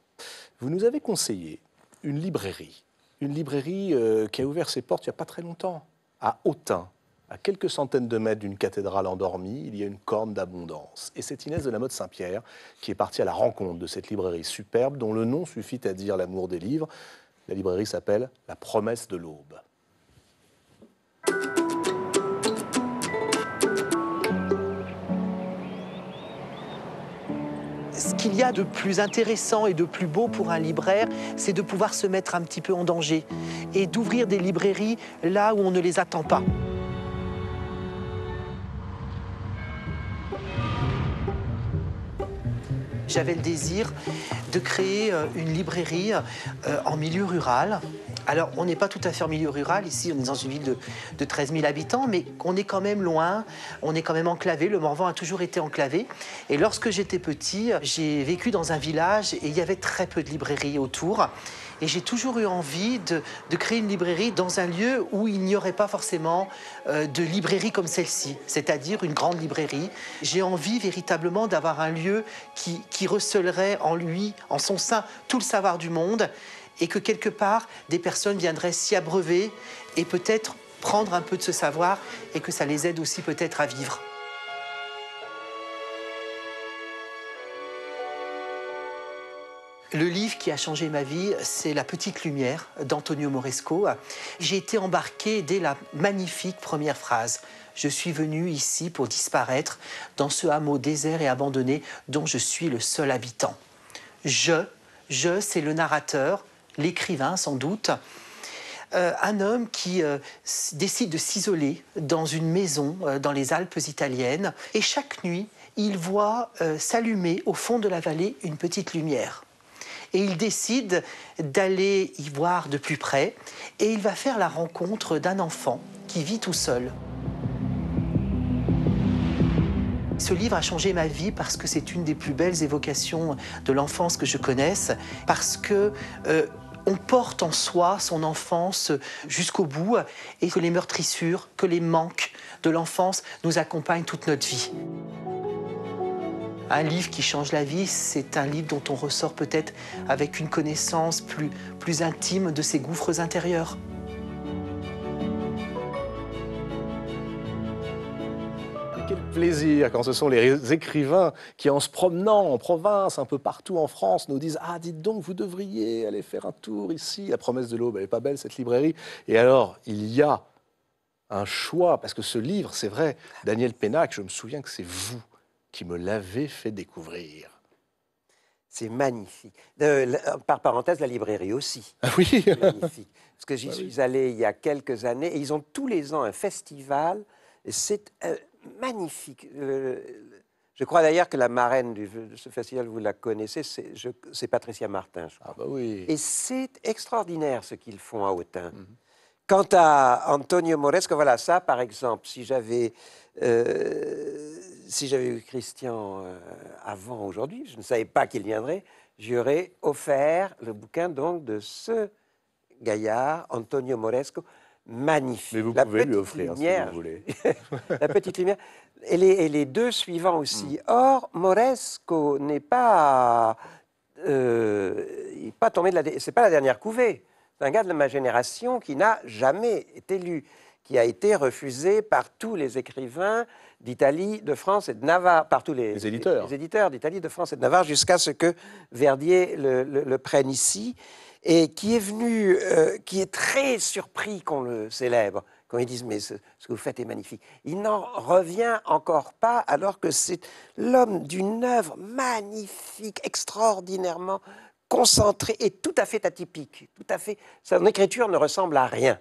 vous nous avez conseillé une librairie, une librairie euh, qui a ouvert ses portes il n'y a pas très longtemps, à Autun. À quelques centaines de mètres d'une cathédrale endormie, il y a une corne d'abondance. Et c'est Inès de la Motte Saint-Pierre qui est partie à la rencontre de cette librairie superbe dont le nom suffit à dire l'amour des livres. La librairie s'appelle La Promesse de l'Aube. ce qu'il y a de plus intéressant et de plus beau pour un libraire, c'est de pouvoir se mettre un petit peu en danger et d'ouvrir des librairies là où on ne les attend pas. j'avais le désir de créer euh, une librairie euh, en milieu rural. Alors, on n'est pas tout à fait en milieu rural ici, on est dans une ville de, de 13 000 habitants, mais on est quand même loin, on est quand même enclavé. Le Morvan a toujours été enclavé. Et lorsque j'étais petit, j'ai vécu dans un village et il y avait très peu de librairies autour. Et j'ai toujours eu envie de, créer une librairie dans un lieu où il n'y aurait pas forcément euh, de librairie comme celle-ci, c'est-à-dire une grande librairie. J'ai envie véritablement d'avoir un lieu qui, qui recelerait en lui, en son sein, tout le savoir du monde et que quelque part, des personnes viendraient s'y abreuver et peut-être prendre un peu de ce savoir et que ça les aide aussi peut-être à vivre. Le livre qui a changé ma vie, c'est La Petite Lumière d'Antonio Moresco. J'ai été embarqué dès la magnifique première phrase. Je suis venu ici pour disparaître dans ce hameau désert et abandonné dont je suis le seul habitant. Je, je, c'est le narrateur, l'écrivain sans doute, euh, un homme qui euh, décide de s'isoler dans une maison euh, dans les Alpes italiennes et chaque nuit, il voit s'allumer au fond de la vallée une petite lumière et il décide d'aller y voir de plus près et il va faire la rencontre d'un enfant qui vit tout seul. Ce livre a changé ma vie parce que c'est une des plus belles évocations de l'enfance que je connaisse, parce que euh, on porte en soi son enfance jusqu'au bout et que les meurtrissures, que les manques de l'enfance nous accompagnent toute notre vie un livre qui change la vie, c'est un livre dont on ressort peut-être avec une connaissance plus, plus intime de ses gouffres intérieurs. Quel plaisir quand ce sont les écrivains qui, en se promenant en province, un peu partout en France, nous disent Ah, dites donc, vous devriez aller faire un tour ici. La promesse de l'aube, elle n'est pas belle, cette librairie. Et alors, il y a un choix, parce que ce livre, c'est vrai, Daniel Pénac, je me souviens que c'est vous qui me l'avait fait découvrir. C'est magnifique. Euh, euh, par parenthèse, la librairie aussi. Ah oui Parce que j'y bah suis allé il y a quelques années et ils ont tous les ans un festival. C'est euh, magnifique. je crois d'ailleurs que la marraine du, de ce festival, vous la connaissez, c'est Patricia Martin. Ah bah oui. Et c'est extraordinaire ce qu'ils font à Autun. Mhm. Quant à Antonio Moresco, voilà ça, par exemple, si j'avais euh, si eu Christian euh, avant aujourd'hui, je ne savais pas qu'il viendrait, j'aurais offert le bouquin donc de ce gaillard, Antonio Moresco, magnifique. Mais vous la pouvez lui vous voulez. la petite lumière. Et les, deux suivants aussi. Mm. Or, Moresco n'est pas, euh, pas tombé de la. C'est pas la dernière couvée. C'est un gars de ma génération qui n'a jamais été lu, qui a été refusé par tous les écrivains d'Italie, de France et de Navarre, par tous les, éditeurs, éditeurs d'Italie, de France et de Navarre, jusqu'à ce que Verdier le, prenne ici, et qui est venu, euh, qui est très surpris qu'on le célèbre quand ils disent mais ce, ce, que vous faites est magnifique. Il n'en revient encore pas alors que c'est l'homme d'une œuvre magnifique, extraordinairement concentré et tout à fait atypique. Tout à fait, son écriture ne ressemble à rien.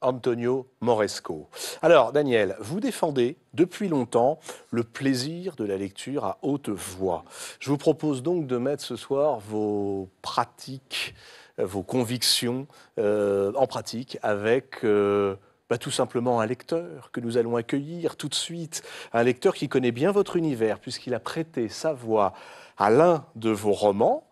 Antonio Moresco. Alors, Daniel, vous défendez depuis longtemps le plaisir de la lecture à haute voix. Je vous propose donc de mettre ce soir vos pratiques, euh, vos convictions euh, en pratique avec euh, bah, tout simplement un lecteur que nous allons accueillir tout de suite, un lecteur qui connaît bien votre univers puisqu'il a prêté sa voix à l'un de vos romans,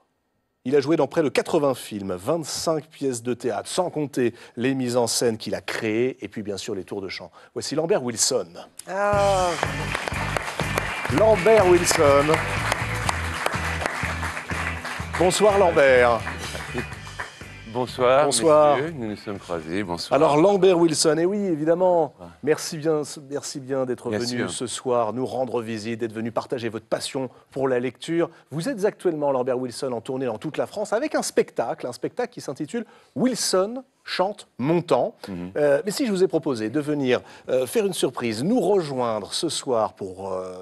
il a joué dans près de 80 films, 25 pièces de théâtre, sans compter les mises en scène qu'il a créées et puis bien sûr les tours de chant. Voici Lambert Wilson. Ah. Lambert Wilson. Bonsoir Lambert. Bonsoir. Bonsoir. nous nous sommes croisés. Bonsoir. Alors Lambert Wilson, et eh oui, évidemment. Merci bien, merci bien d'être venu ce soir, nous rendre visite, d'être venu partager votre passion pour la lecture. Vous êtes actuellement Lambert Wilson en tournée dans toute la France avec un spectacle, un spectacle qui s'intitule Wilson chante montant. Mhm. Euh, mais si je vous ai proposé de venir euh, faire une surprise, nous rejoindre ce soir pour euh,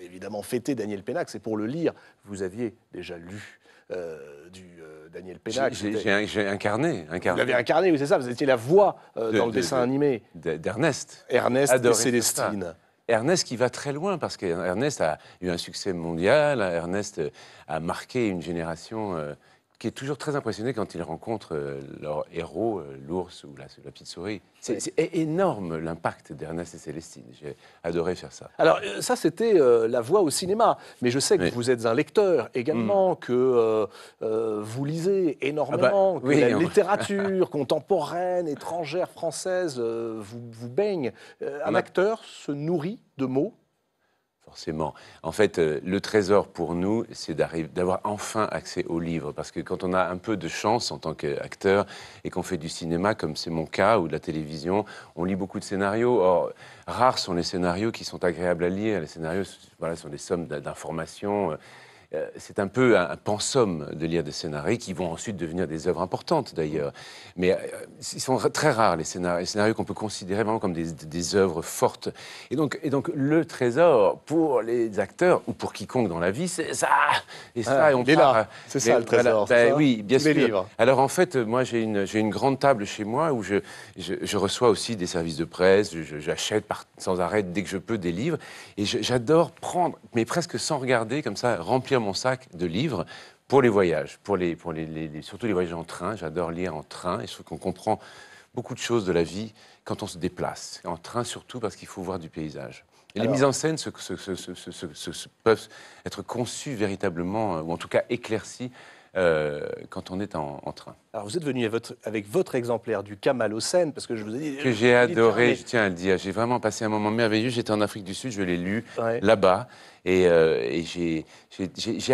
évidemment fêter Daniel Pénax et pour le lire. Vous aviez déjà lu euh, du euh, Daniel Pénac. J'ai incarné, Vous l'avez incarné, oui, c'est ça. Vous étiez la voix euh, dans le dessin animé. D'Ernest. Ernest, de Célestine. Ernest qui va très loin parce qu'Ernest a eu un succès mondial, Ernest a marqué une génération qui est toujours très impressionné quand ils rencontrent euh, leur héros, euh, l'ours ou la, petite souris. C'est énorme l'impact d'Ernest et Célestine. J'ai adoré faire ça. Alors, euh, ça, c'était la voix au cinéma. Mais je sais que vous êtes un lecteur également, mm. que vous lisez ah bah, énormément, que la littérature contemporaine, étrangère, française vous, vous baigne. un acteur se nourrit de mots Forcément. En fait, euh, le trésor pour nous, c'est d'avoir enfin accès aux livres. Parce que quand on a un peu de chance en tant qu'acteur et qu'on fait du cinéma, comme c'est mon cas, ou de la télévision, on lit beaucoup de scénarios. Or, rares sont les scénarios qui sont agréables à lire. Les scénarios voilà, sont des sommes d'informations. Euh, euh, c'est un peu un, pensum de lire des scénarios qui vont ensuite devenir des œuvres importantes d'ailleurs. Mais euh, ils sont très rares les scénarios, scénarios qu'on peut considérer vraiment comme des, des, œuvres fortes. Et donc, le trésor pour les acteurs ou pour quiconque dans la vie, c'est ça. Et ça, et ah, on euh, C'est ça le trésor. Ben oui, bien sûr. Alors en fait, moi j'ai une, grande table chez moi où je, je reçois aussi des services de presse, j'achète sans arrêt dès que je peux des livres et j'adore prendre, mais presque sans regarder comme ça, remplir mon sac de livres pour les voyages, pour les, pour les, surtout les voyages en train. J'adore lire en train et je qu'on comprend beaucoup de choses de la vie quand on se déplace, en train surtout parce qu'il faut voir du paysage. Et les mises en scène peuvent être conçues véritablement, euh, ou en tout cas éclaircies euh, quand on est en, train. Alors vous êtes venu avec votre, avec votre exemplaire du Kamal Hossein, parce que je vous ai dit... Que j'ai adoré, je tiens à le dire, j'ai vraiment passé un moment merveilleux, j'étais en Afrique du Sud, je l'ai lu là-bas, et, euh, j'ai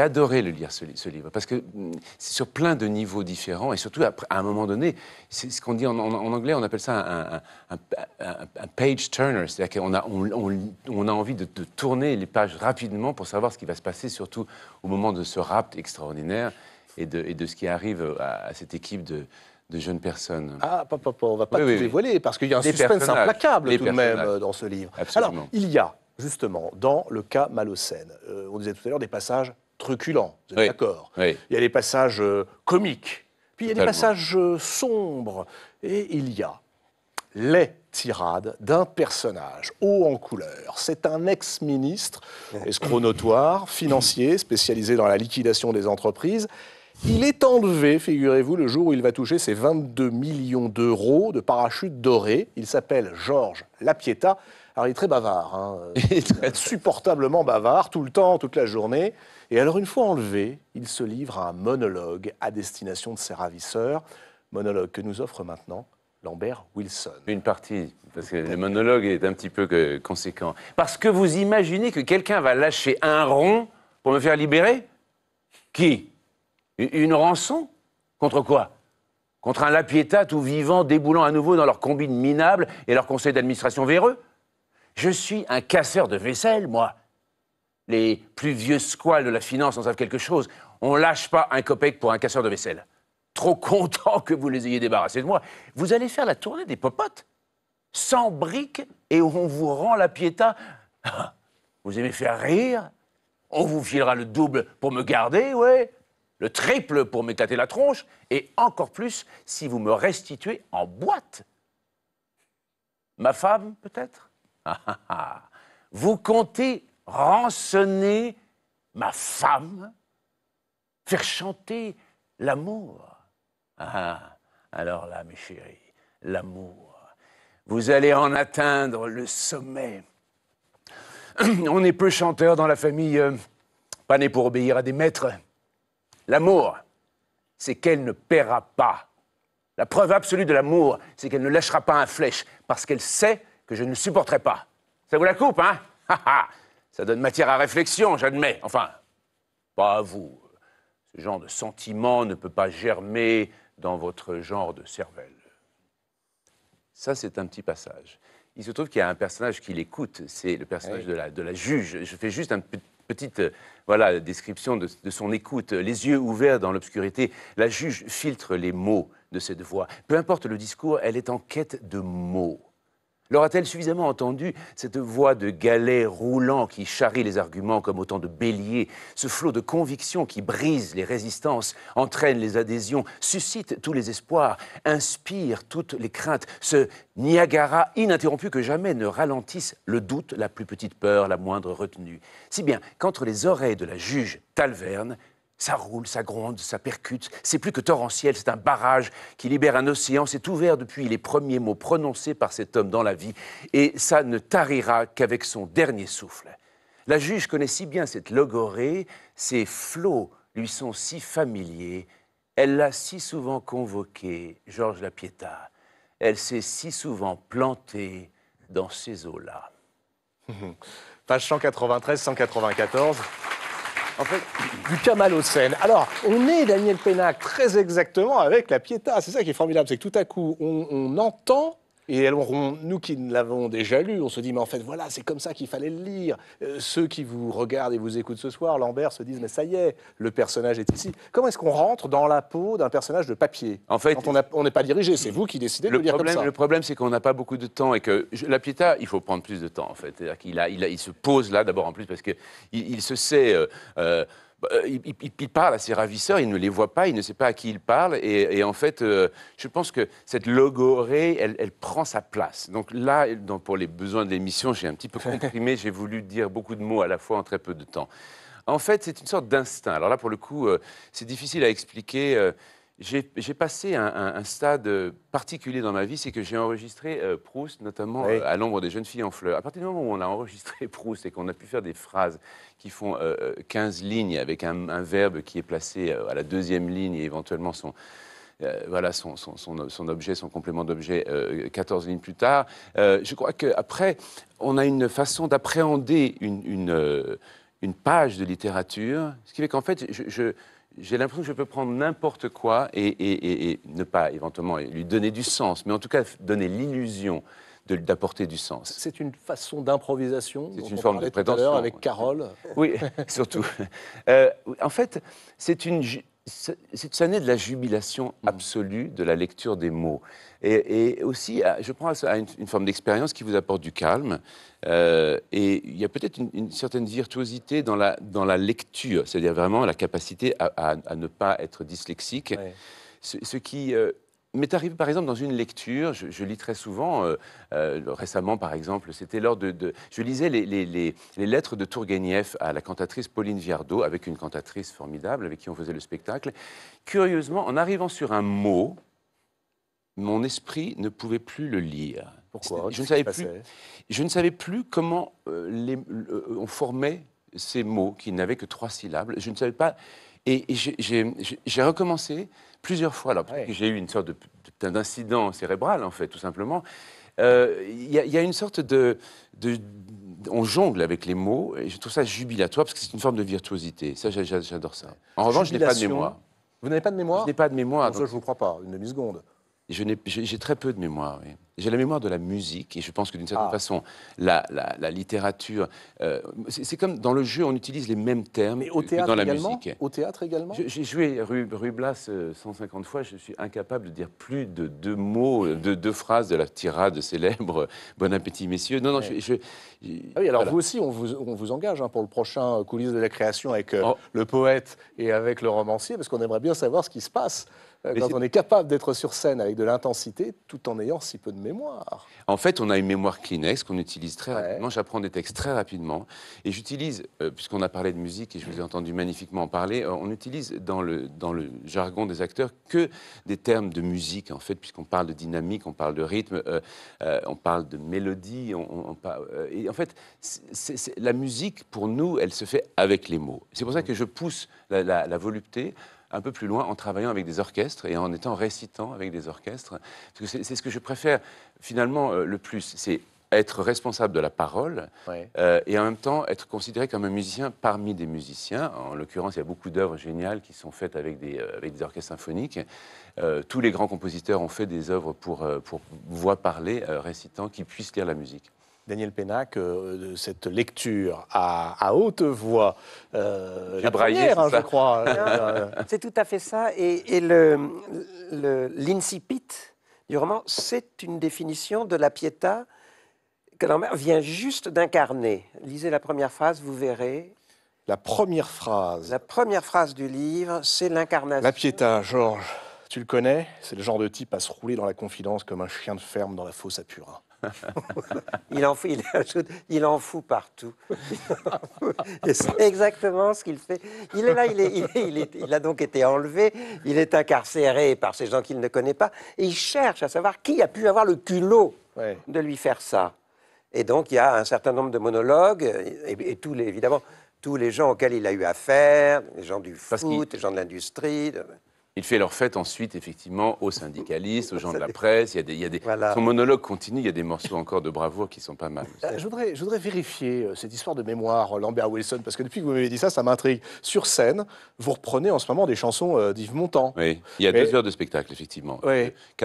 adoré le lire, ce, livre, parce que mm, c'est sur plein de niveaux différents, et surtout à, un moment donné, c'est ce qu'on dit en, anglais, on appelle ça un, page turner, c'est-à-dire qu'on a, on, a envie de, tourner les pages rapidement pour savoir ce qui va se passer, surtout au moment de ce rap extraordinaire et de, ce qui arrive à, cette équipe de, jeunes personnes. Ah, on ne va pas tout dévoiler, parce qu'il y a un suspense implacable tout de même euh, dans ce livre. Absolument. Alors, il y a, justement, dans le cas Malocène, euh, on disait tout à l'heure des passages truculents, vous êtes d'accord Il y a des passages euh, comiques, puis il y a des passages sombres, et il y a les tirades d'un personnage haut en couleur. C'est un ex-ministre, escroc notoire, financier, spécialisé dans la liquidation des entreprises, il est enlevé, figurez-vous, le jour où il va toucher ses 22 millions d'euros de parachutes dorés. Il s'appelle Georges Lapieta. Alors, il est très bavard, hein. il est très... supportablement bavard, tout le temps, toute la journée. Et alors, une fois enlevé, il se livre à un monologue à destination de ses ravisseurs. Monologue que nous offre maintenant Lambert Wilson. Une partie, parce que le monologue est un petit peu conséquent. Parce que vous imaginez que quelqu'un va lâcher un rond pour me faire libérer Qui une rançon Contre quoi Contre un Lapieta tout vivant déboulant à nouveau dans leurs combines minables et leur conseil d'administration véreux Je suis un casseur de vaisselle, moi. Les plus vieux squales de la finance en savent quelque chose. On lâche pas un copec pour un casseur de vaisselle. Trop content que vous les ayez débarrassés de moi. Vous allez faire la tournée des popotes. Sans briques et on vous rend la piéta. Ah, vous aimez faire rire On vous filera le double pour me garder, ouais le triple pour m'éclater la tronche, et encore plus si vous me restituez en boîte. Ma femme, peut-être ah, ah, ah. Vous comptez rançonner ma femme Faire chanter l'amour Ah, alors là, mes chéris, l'amour. Vous allez en atteindre le sommet. On est peu chanteurs dans la famille, euh, pas nés pour obéir à des maîtres. L'amour, c'est qu'elle ne paiera pas. La preuve absolue de l'amour, c'est qu'elle ne lâchera pas un flèche, parce qu'elle sait que je ne supporterai pas. Ça vous la coupe, hein Ça donne matière à réflexion, j'admets. Enfin, pas à vous. Ce genre de sentiment ne peut pas germer dans votre genre de cervelle. Ça, c'est un petit passage. Il se trouve qu'il y a un personnage qui l'écoute, c'est le personnage de, la, de la juge. Je fais juste un petit petite euh, voilà, description de son écoute, euh, les yeux ouverts dans l'obscurité, la juge filtre les mots de cette voix. Peu importe le discours, elle est en quête de mots. L'aura-t-elle suffisamment entendu cette voix de galet roulant qui charrie les arguments comme autant de béliers, ce flot de convictions qui brise les résistances, entraîne les adhésions, suscite tous les espoirs, inspire toutes les craintes, ce Niagara ininterrompu que jamais ne ralentisse le doute, la plus petite peur, la moindre retenue Si bien qu'entre les oreilles de la juge Talverne ça roule, ça gronde, ça percute. C'est plus que torrentiel, c'est un barrage qui libère un océan. C'est ouvert depuis les premiers mots prononcés par cet homme dans la vie. Et ça ne tarira qu'avec son dernier souffle. La juge connaît si bien cette logorée, ces flots lui sont si familiers. Elle l'a si souvent convoqué, Georges Lapieta. Elle s'est si souvent plantée dans ces eaux-là. Page 193-194 en fait, du Kamal Hossein. Alors, on est, Daniel Pénac, très exactement avec la Pietà. C'est ça qui est formidable, c'est que tout à coup, on entend et nous qui l'avons déjà lu, on se dit, mais en fait, voilà, c'est comme ça qu'il fallait le lire. Euh, ceux qui vous regardent et vous écoutent ce soir, Lambert, se disent, mais ça y est, le personnage est ici. Comment est-ce qu'on rentre dans la peau d'un personnage de papier En fait, Quand on n'est pas dirigé, c'est vous qui décidez de le, le lire comme ça. Le problème, c'est qu'on n'a pas beaucoup de temps et que la Pietà, il faut prendre plus de temps, en fait. C'est-à-dire qu'il a, il, se pose là, d'abord en plus, parce qu'il il se sait. Euh, euh, bah, euh, il, parle à ses ravisseurs, il ne les voit pas, il ne sait pas à qui il parle. Et, en fait, euh, je pense que cette logorée, elle, prend sa place. Donc là, pour les besoins de l'émission, j'ai un petit peu comprimé, j'ai voulu dire beaucoup de mots à la fois en très peu de temps. En fait, c'est une sorte d'instinct. Alors là, pour le coup, euh, c'est difficile à expliquer. J'ai passé un, stade euh, particulier dans ma vie, c'est que j'ai enregistré euh, Proust, notamment euh, à l'ombre des jeunes filles en fleurs. À partir du moment où on a enregistré Proust et qu'on a pu faire des phrases qui font 15 lignes avec un, verbe qui est placé à la deuxième ligne et éventuellement son, voilà son, son, objet, son complément d'objet 14 lignes plus tard. je crois qu'après, on a une façon d'appréhender une, une, page de littérature, ce qui fait qu'en fait, je j'ai l'impression que je peux prendre n'importe quoi et, ne pas éventuellement lui donner du sens, mais en tout cas donner l'illusion d'apporter du sens. C'est une façon d'improvisation. C'est une forme de prétention. Tout à avec Carole. Oui, surtout. Euh, en fait, c'est une c'est ce de la jubilation mmh. absolue de la lecture des mots. Et, aussi, ah, je prends à une, forme d'expérience qui vous apporte du calme. Euh, et il y a peut-être une, certaine virtuosité dans la, dans la lecture, c'est-à-dire vraiment la capacité à, à, ne pas être dyslexique. Ce, qui. Euh, m'est arrivé par exemple dans une lecture, je, lis très souvent, euh, euh, récemment par exemple, c'était lors de, Je lisais les, lettres de Tourguenieff à la cantatrice Pauline Viardot, avec une cantatrice formidable avec qui on faisait le spectacle. Curieusement, en arrivant sur un mot, mon esprit ne pouvait plus le lire. Pourquoi je ne, savais plus, je ne savais plus comment euh, on formait ces mots qui n'avaient que trois syllabes. Je ne savais pas... et j'ai recommencé plusieurs fois. Alors, j'ai eu une sorte d'incident cérébral, en fait, tout simplement. Euh, il y, a une sorte de, On jongle avec les mots, et je trouve ça jubilatoire, parce que c'est une forme de virtuosité. Ça, j'adore ça. En revanche, je n'ai pas de mémoire. Vous n'avez pas de mémoire Je n'ai pas de mémoire. ça, je ne vous crois pas, une demi-seconde. J'ai très peu de mémoire, oui j'ai la mémoire de la musique, et je pense que d'une certaine ah. façon, la, littérature, euh, c'est comme dans le jeu, on utilise les mêmes termes Mais au que dans la musique. Au théâtre également J'ai joué rue, Blas 150 euh, fois, je suis incapable de dire plus de deux mots, euh, de deux phrases de la tirade célèbre « Bon appétit, messieurs ». Non, non, je, ah oui, alors vous aussi, on vous, on vous engage hein, pour le prochain Coulisses de la création avec oh. le poète et avec le romancier, parce qu'on aimerait bien savoir ce qui se passe euh, quand on est capable d'être sur scène avec de l'intensité tout en ayant si peu de mémoire. En fait, on a une mémoire Kleenex qu'on utilise très rapidement. J'apprends des textes très rapidement. Et j'utilise, euh, puisqu'on a parlé de musique et je vous ai entendu magnifiquement en parler, euh, on utilise dans le, dans le jargon des acteurs que des termes de musique, en fait, puisqu'on parle de dynamique, on parle de rythme, on parle de mélodie. et en fait, la musique, pour nous, elle se fait avec les mots. C'est pour ça mm. que je pousse la, la volupté un peu plus loin en travaillant avec des orchestres et en étant récitant avec des orchestres. C'est ce que je préfère finalement euh, le plus, c'est être responsable de la parole euh, et en même temps être considéré comme un musicien parmi des musiciens. En l'occurrence, il y a beaucoup d'œuvres géniales qui sont faites avec des, euh, orchestres symphoniques. tous les grands compositeurs ont fait des œuvres pour, pour voix parlée, récitant, qui puissent lire la musique. Daniel Pénac, euh, cette lecture à, haute voix, euh, la hein, je crois. c'est tout à fait ça. Et, et l'incipit du roman, c'est une définition de la Pietà que mère vient juste d'incarner. Lisez la première phrase, vous verrez. La première phrase. La première phrase du livre, c'est l'incarnation. La piéta, Georges, tu le connais C'est le genre de type à se rouler dans la confidence comme un chien de ferme dans la fosse à purin. il, en fout, il, en fout partout. Et c'est exactement ce qu'il fait. Il est là, il, il, a donc été enlevé, il est incarcéré par ces gens qu'il ne connaît pas, et il cherche à savoir qui a pu avoir le culot de lui faire ça. Et donc il y a un certain nombre de monologues, et, tous évidemment, tous les gens auxquels il a eu affaire, les gens du foot, les gens de l'industrie. De... Il fait leur fête ensuite, effectivement, aux syndicalistes, aux gens de la presse. Il y a des, il y des... Son monologue continue, il y a des morceaux encore de bravoure qui sont pas mal. Euh, je voudrais, je voudrais vérifier euh, cette histoire de mémoire, euh, Lambert Wilson, parce que depuis que vous m'avez dit ça, ça m'intrigue. Sur scène, vous reprenez en ce moment des chansons d'Yves Montand. Oui, il y a deux heures de spectacle, effectivement.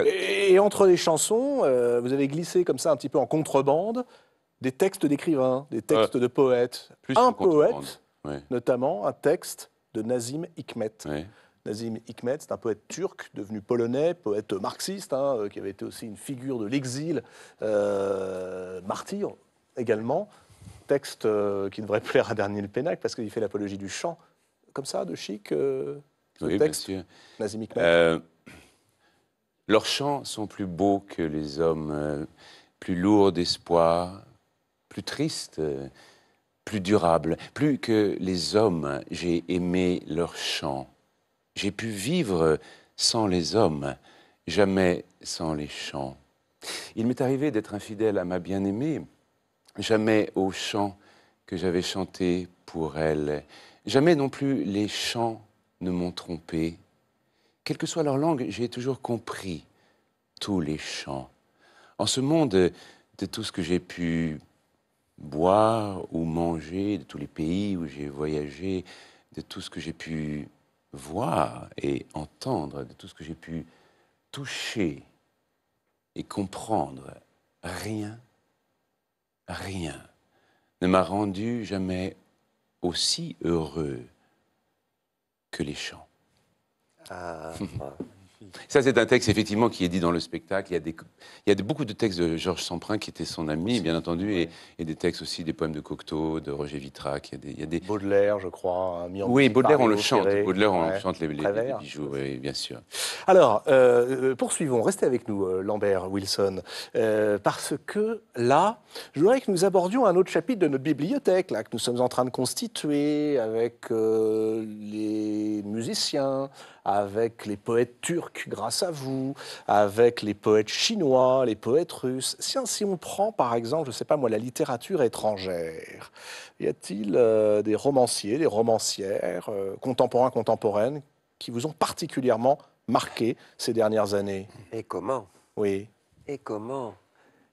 Et entre les chansons, vous avez glissé comme ça un petit peu en contrebande des textes d'écrivains, des textes de poètes. Plus un poète, notamment un texte de Nazim Hikmet. Oui. Nazim Hikmet, c'est un poète turc devenu polonais, poète marxiste, hein, euh, qui avait été aussi une figure de l'exil, euh, martyr également. Texte euh, qui devrait plaire à Daniel Pénac parce qu'il fait l'apologie du chant, comme ça, de chic. Euh, oui, texte, bien sûr. Nazim Hikmet. leurs chants sont plus beaux que les hommes, plus lourds d'espoir, plus tristes plus durables. plus que les hommes, j'ai aimé leurs chants. J'ai pu vivre sans les hommes, jamais sans les chants. Il m'est arrivé d'être infidèle à ma bien-aimée, jamais aux chants que j'avais chantés pour elle. Jamais non plus les chants ne m'ont trompé. Quelle que soit leur langue, j'ai toujours compris tous les chants. En ce monde, de tout ce que j'ai pu boire ou manger, de tous les pays où j'ai voyagé, de tout ce que j'ai pu voir et entendre, de tout ce que j'ai pu toucher et comprendre, rien, rien ne m'a rendu jamais aussi heureux que les chants. Ah, Ça, c'est un texte, effectivement, qui est dit dans le spectacle. Il y a, des, il beaucoup de textes de Georges Semprin, qui était son ami, bien entendu, et, des textes aussi, des poèmes de Cocteau, de Roger Vitrac. Il y a des, Baudelaire, je crois. oui, Baudelaire, on le chante. Baudelaire, on chante les, bijoux, bien sûr. Alors, euh, euh, poursuivons. Restez avec nous, euh, Lambert Wilson, parce que là, je voudrais que nous abordions un autre chapitre de notre bibliothèque, là, que nous sommes en train de constituer avec les musiciens, avec les poètes turcs grâce à vous, avec les poètes chinois, les poètes russes. Si, hein, on prend par exemple, je ne sais pas moi, la littérature étrangère, y a-t-il euh, des romanciers, des romancières, euh, contemporains, contemporaines, qui vous ont particulièrement marqué ces dernières années Et comment Oui. Et comment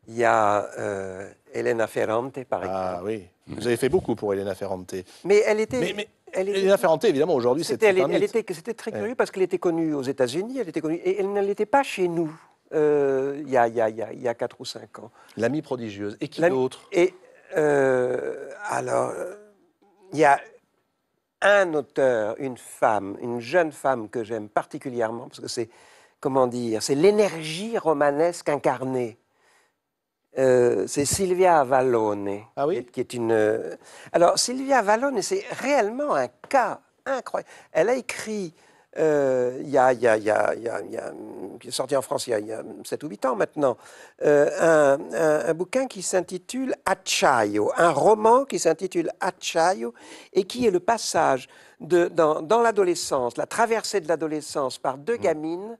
Il y a euh, Elena Ferrante, par ah exemple. Ah oui, vous avez fait beaucoup pour Elena Ferrante. Mais elle était elle est... évidemment, aujourd'hui, c'était elle, était, C'était très curieux parce qu'elle était connue aux États-Unis, elle était connue, et elle n'était pas chez nous euh, il y, a 4 ou 5 ans. l'ami prodigieuse. Et qui d'autre Et euh, alors, il y a un auteur, une femme, une jeune femme que j'aime particulièrement, parce que c'est, comment dire, c'est l'énergie romanesque incarnée. Euh, c'est Sylvia Vallone, ah qui est une. Euh, alors Sylvia Vallone, c'est réellement un cas incroyable. Elle a écrit, qui est sorti en France il y a, 7 ou 8 ans maintenant, euh, un, bouquin qui s'intitule Acciaio, un roman qui s'intitule Acciaio et qui est le passage dans, l'adolescence, la traversée de l'adolescence par deux mm. gamines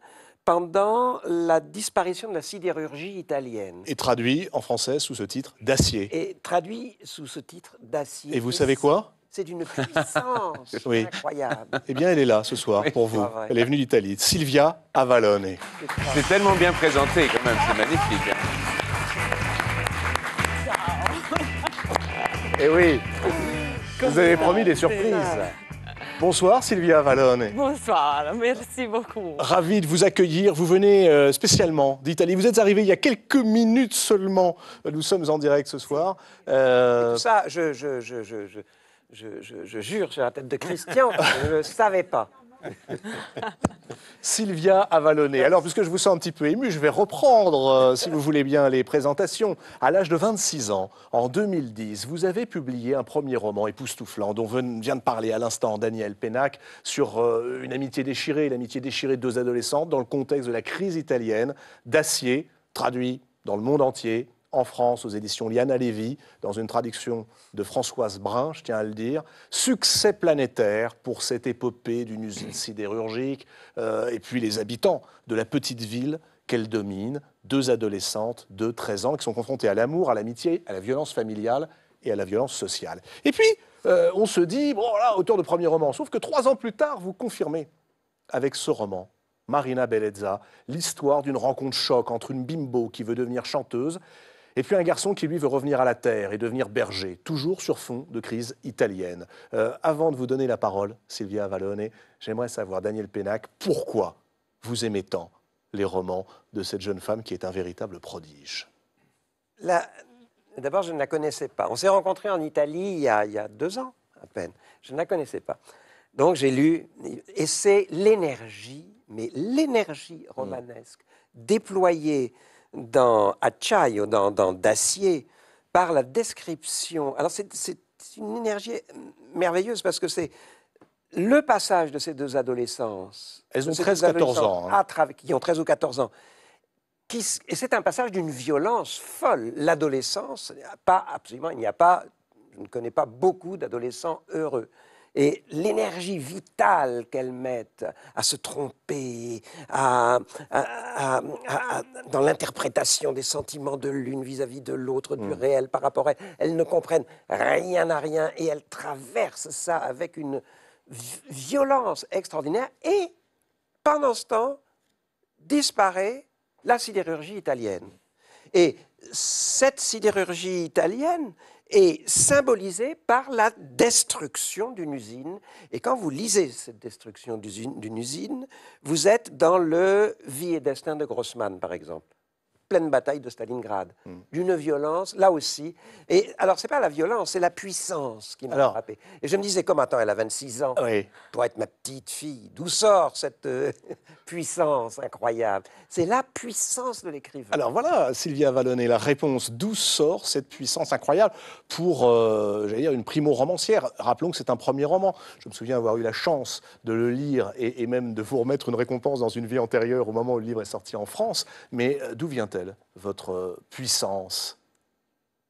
pendant la disparition de la sidérurgie italienne. Et traduit en français sous ce titre d'acier. Et traduit sous ce titre d'acier. Et vous savez quoi c'est d'une puissance incroyable. Eh bien, elle est là ce soir pour vous. Elle est venue d'Italie. Silvia Avalone. C'est tellement bien présenté quand même, c'est magnifique. Et hein. eh oui, vous avez promis des surprises. Bonsoir Sylvia Vallone. Bonsoir, merci beaucoup. Ravi de vous accueillir. Vous venez euh, spécialement d'Italie. Vous êtes arrivé il y a quelques minutes seulement. Nous sommes en direct ce soir. Euh, tout ça, je, jure sur la tête de Christian, je ne savais pas. Sylvia Avalonnet. Alors, puisque je vous sens un petit peu ému, je vais reprendre, euh, si vous voulez bien, les présentations. À l'âge de 26 ans, en 2010, vous avez publié un premier roman époustouflant, dont vient de parler à l'instant Daniel Pénac, sur euh, une amitié déchirée, l'amitié déchirée de deux adolescentes, dans le contexte de la crise italienne, d'acier, traduit dans le monde entier en France aux éditions Liana Lévy, dans une traduction de Françoise Brun, je tiens à le dire. Succès planétaire pour cette épopée d'une usine sidérurgique, euh, et puis les habitants de la petite ville qu'elle domine, deux adolescentes de 13 ans qui sont confrontées à l'amour, à l'amitié, à la violence familiale et à la violence sociale. Et puis, euh, on se dit, bon voilà, auteur de premier roman, sauf que trois ans plus tard, vous confirmez avec ce roman, Marina Bellezza, l'histoire d'une rencontre choc entre une bimbo qui veut devenir chanteuse et puis un garçon qui, lui, veut revenir à la terre et devenir berger, toujours sur fond de crise italienne. Euh, avant de vous donner la parole, Sylvia Avalone, j'aimerais savoir, Daniel Pénac, pourquoi vous aimez tant les romans de cette jeune femme qui est un véritable prodige D'abord, je ne la connaissais pas. On s'est rencontrés en Italie il y, a, deux ans, à peine. Je ne la connaissais pas. Donc j'ai lu, et c'est l'énergie, mais l'énergie mmh. romanesque, déployée dans Acciaio, dans, dans D'acier, par la description. Alors c'est une énergie merveilleuse parce que c'est le passage de ces deux adolescents... Elles ont 13-14 hein. ans. qui ont 13 ou 14 ans. et c'est un passage d'une violence folle. L'adolescence, pas absolument, il n'y a pas, je ne connais pas beaucoup d'adolescents heureux et l'énergie vitale qu'elles mettent à se tromper, à, dans l'interprétation des sentiments de l'une vis-à-vis de l'autre, du hmm. réel par rapport à elle. Elles ne comprennent rien à rien et elles traversent ça avec une violence extraordinaire. Et pendant ce temps, disparaît la sidérurgie italienne. Et cette sidérurgie italienne est symbolisé par la destruction d'une usine. Et quand vous lisez cette destruction d'une usine, vous êtes dans le Vie et destin de Grossman, par exemple pleine bataille de Stalingrad, hmm. d'une violence, là aussi. Et alors, c'est pas la violence, c'est la puissance qui m'a frappé. Et je me disais, comme attends, elle a 26 ans, oui. doit être ma petite fille. D'où sort cette euh, puissance incroyable C'est la puissance de l'écrivain. Alors voilà, Sylvia Vallonnet, la réponse. D'où sort cette puissance incroyable pour, euh, j'allais dire, une primo-romancière Rappelons que c'est un premier roman. Je me souviens avoir eu la chance de le lire et, même de vous remettre une récompense dans une vie antérieure au moment où le livre est sorti en France. Mais euh, d'où vient-elle votre euh, puissance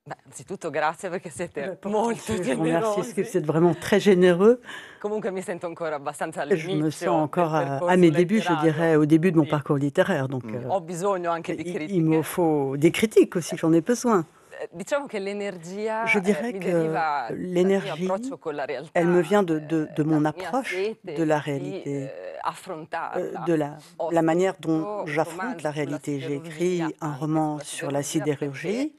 bah, c'est anzitutto grazie parce siete molto Merci, que c'est vraiment très généreux. Comunque mi sento ancora abbastanza Je me sens encore à, mes débuts, je dirais, au début de mon parcours littéraire. Donc, mm. euh, Ho bisogno anche di critiche. il me faut des critiques aussi, j'en ai besoin. Je eh, dirais que l'énergie, elle me vient de, eh, mon approche de la réalité, eh, euh, de la, la manière dont j'affronte la réalité. J'ai écrit un roman sur la sidérurgie.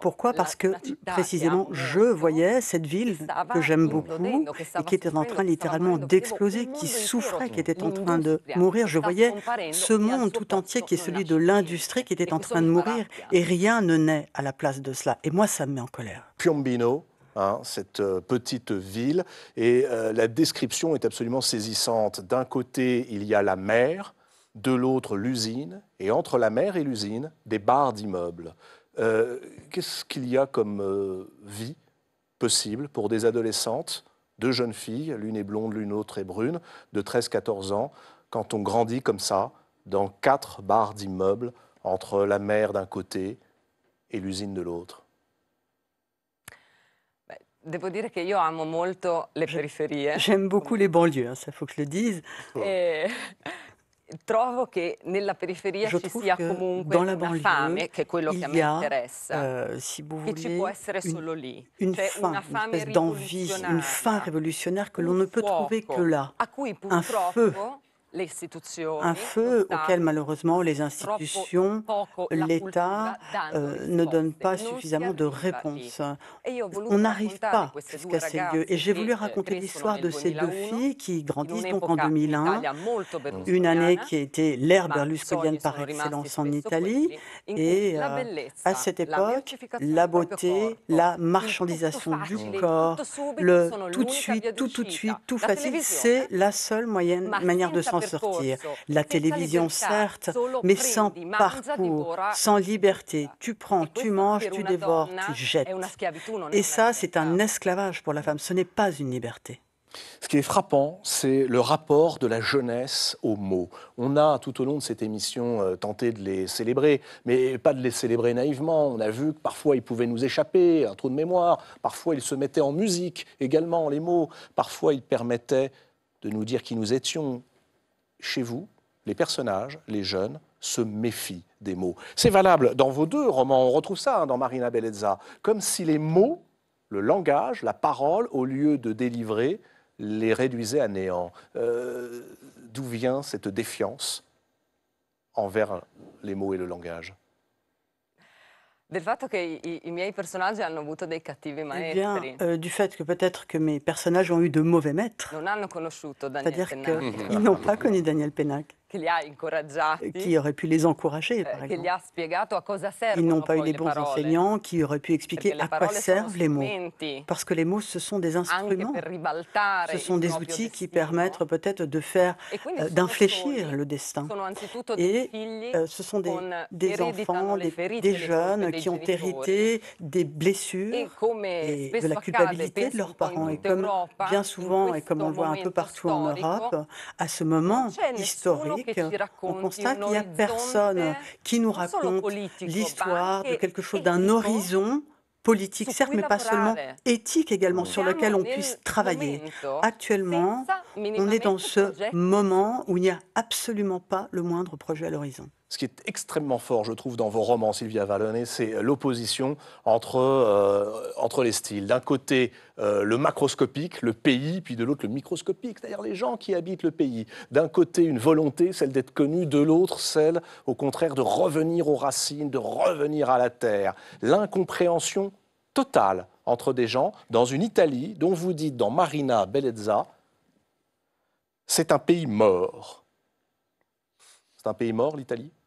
Pourquoi Parce que précisément, je voyais cette ville que j'aime beaucoup et qui était en train littéralement d'exploser, qui souffrait, qui était en train de mourir. Je voyais ce e monde tout entier qui est celui de l'industrie qui était e en train de mourir et rien ne naît à la place de cela. Et moi, ça me met en colère. Piombino, hein, cette euh, petite ville. Et euh, la description est absolument saisissante. D'un côté, il y a la mer, de l'autre, l'usine, et entre la mer et l'usine, des barres d'immeubles. Euh, qu'est-ce qu'il y a comme euh, vie possible pour des adolescentes, deux jeunes filles, l'une est blonde, l'une autre est brune, de 13-14 ans, quand on grandit comme ça, dans quatre barres d'immeubles, entre la mer d'un côté et l'usine de l'autre bah, dire J'aime beaucoup les banlieues, hein, ça faut que je le dise. Eh, trovo che nella periferia Je ci sia comunque una banlieue, fame, che è quello che a me interessa, euh, si vous voulez, che ci può essere solo lì. Une cioè faim, una fame d'envie, una fame révolutionnaire che l'on ne peut fuoco, trouver que là. A cui purtroppo... Un feu un feu auquel malheureusement les institutions, l'État euh, ne donnent pas suffisamment de réponses. E On n'arrive pas jusqu'à ces lieux. Et j'ai voulu eh, raconter l'histoire de ces deux filles qui grandissent donc en 2001, une année qui était l'ère berlusconienne par excellence en Italie. Et euh, à cette époque, la beauté, la marchandisation du corps, le tout de suite, tout tout de suite, tout facile, c'est la seule moyenne manière de s'en sortir. La télévision, certes, mais sans parcours, sans liberté. Tu prends, e tu manges, tu dévores, tu jettes. Et ça, c'est un esclavage pour la femme. Ce n'est pas une liberté. Ce qui est frappant, c'est le rapport de la jeunesse aux mots. On a, tout au long de cette émission, euh, tenté de les célébrer, mais pas de les célébrer naïvement. On a vu que parfois ils pouvaient nous échapper, un trou de mémoire, parfois ils se mettaient en musique également, les mots, parfois ils permettaient de nous dire qui nous étions, chez vous, les personnages, les jeunes, se méfient des mots. C'est valable dans vos deux romans, on retrouve ça hein, dans Marina Bellezza, comme si les mots, le langage, la parole, au lieu de délivrer, les réduisaient à néant. Euh, d'où vient cette défiance envers les mots et le langage Del fatto che i, i, miei personaggi hanno avuto dei cattivi maestri. Eh bien, euh, du fait que peut-être que mes personnages ont eu de mauvais maîtres. Non hanno conosciuto Daniel Pennac. C'est-à-dire qu'ils n'ont pas connu Daniel Pennac qui aurait pu les encourager, eh, par exemple. Ils n'ont pas eu les bons enseignants qui auraient pu expliquer à quoi servent les mots. Parce que les mots, ce sont des instruments. Ce sont des outils qui permettent peut-être de faire, e euh, d'infléchir le destin. Et euh, ce sont des, enfants, des, des, jeunes qui ont hérité des blessures e et de la culpabilité de leurs parents. Et comme bien souvent, et comme on le voit un peu partout en Europe, à ce moment historique, on constate qu'il n'y a personne qui nous raconte l'histoire de quelque chose, d'un hein. horizon politique, certes, mais pas seulement, éthique également, sur lequel on puisse travailler. Actuellement, on est dans ce moment où il n'y a absolument pas le moindre projet à l'horizon ce qui est extrêmement fort, je trouve, dans vos romans, Sylvia Vallone, c'est l'opposition entre, euh, entre les styles. D'un côté, euh, le macroscopique, le pays, puis de l'autre, le microscopique, c'est-à-dire les gens qui habitent le pays. D'un côté, une volonté, celle d'être connue, de l'autre, celle, au contraire, de revenir aux racines, de revenir à la terre. L'incompréhension totale entre des gens dans une Italie dont vous dites dans Marina Bellezza, c'est un pays mort. C'est un pays mort, l'Italie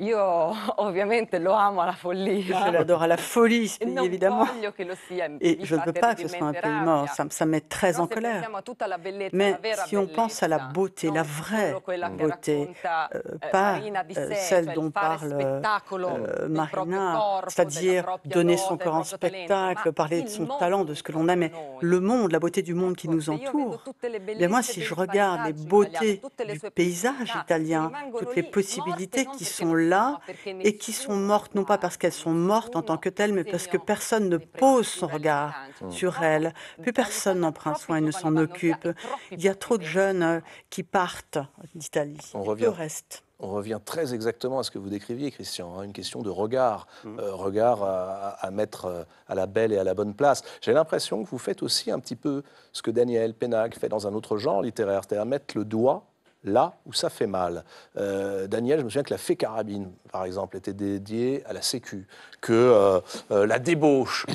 Je l'adore à la folie, évidemment. E Et je ne veux pas que ce soit un pays mort, ça, me met très en colère. Mais si on pense à la beauté, la vraie beauté, eh, euh, pas euh, celle dont parle euh, Marina, c'est-à-dire donner son corps en spectacle, parler de son talent, de ce que l'on aime, mais le monde, la beauté du monde qui nous entoure. Mais moi, si je regarde les beautés du paysage italien, toutes les possibilités qui sont là, là ah, et qui sont mortes, non pas parce qu'elles sont mortes en tant que telles, mais parce que personne ne pose son regard sur ah, elles. Plus personne n'en prend soin et ne s'en occupe. Il y a trop de jeunes euh, qui partent d'Italie. On revient. reste. On revient très exactement à ce que vous décriviez, Christian, hein, une question de regard, mm. euh, regard à, mettre euh, à la belle et à la bonne place. J'ai l'impression que vous faites aussi un petit peu ce que Daniel Pennac fait dans un autre genre littéraire, cest à mettre le doigt là où ça fait mal. Euh, Daniel, je me souviens que la fée carabine, par exemple, était dédiée à la Sécu, que euh, euh, la débauche,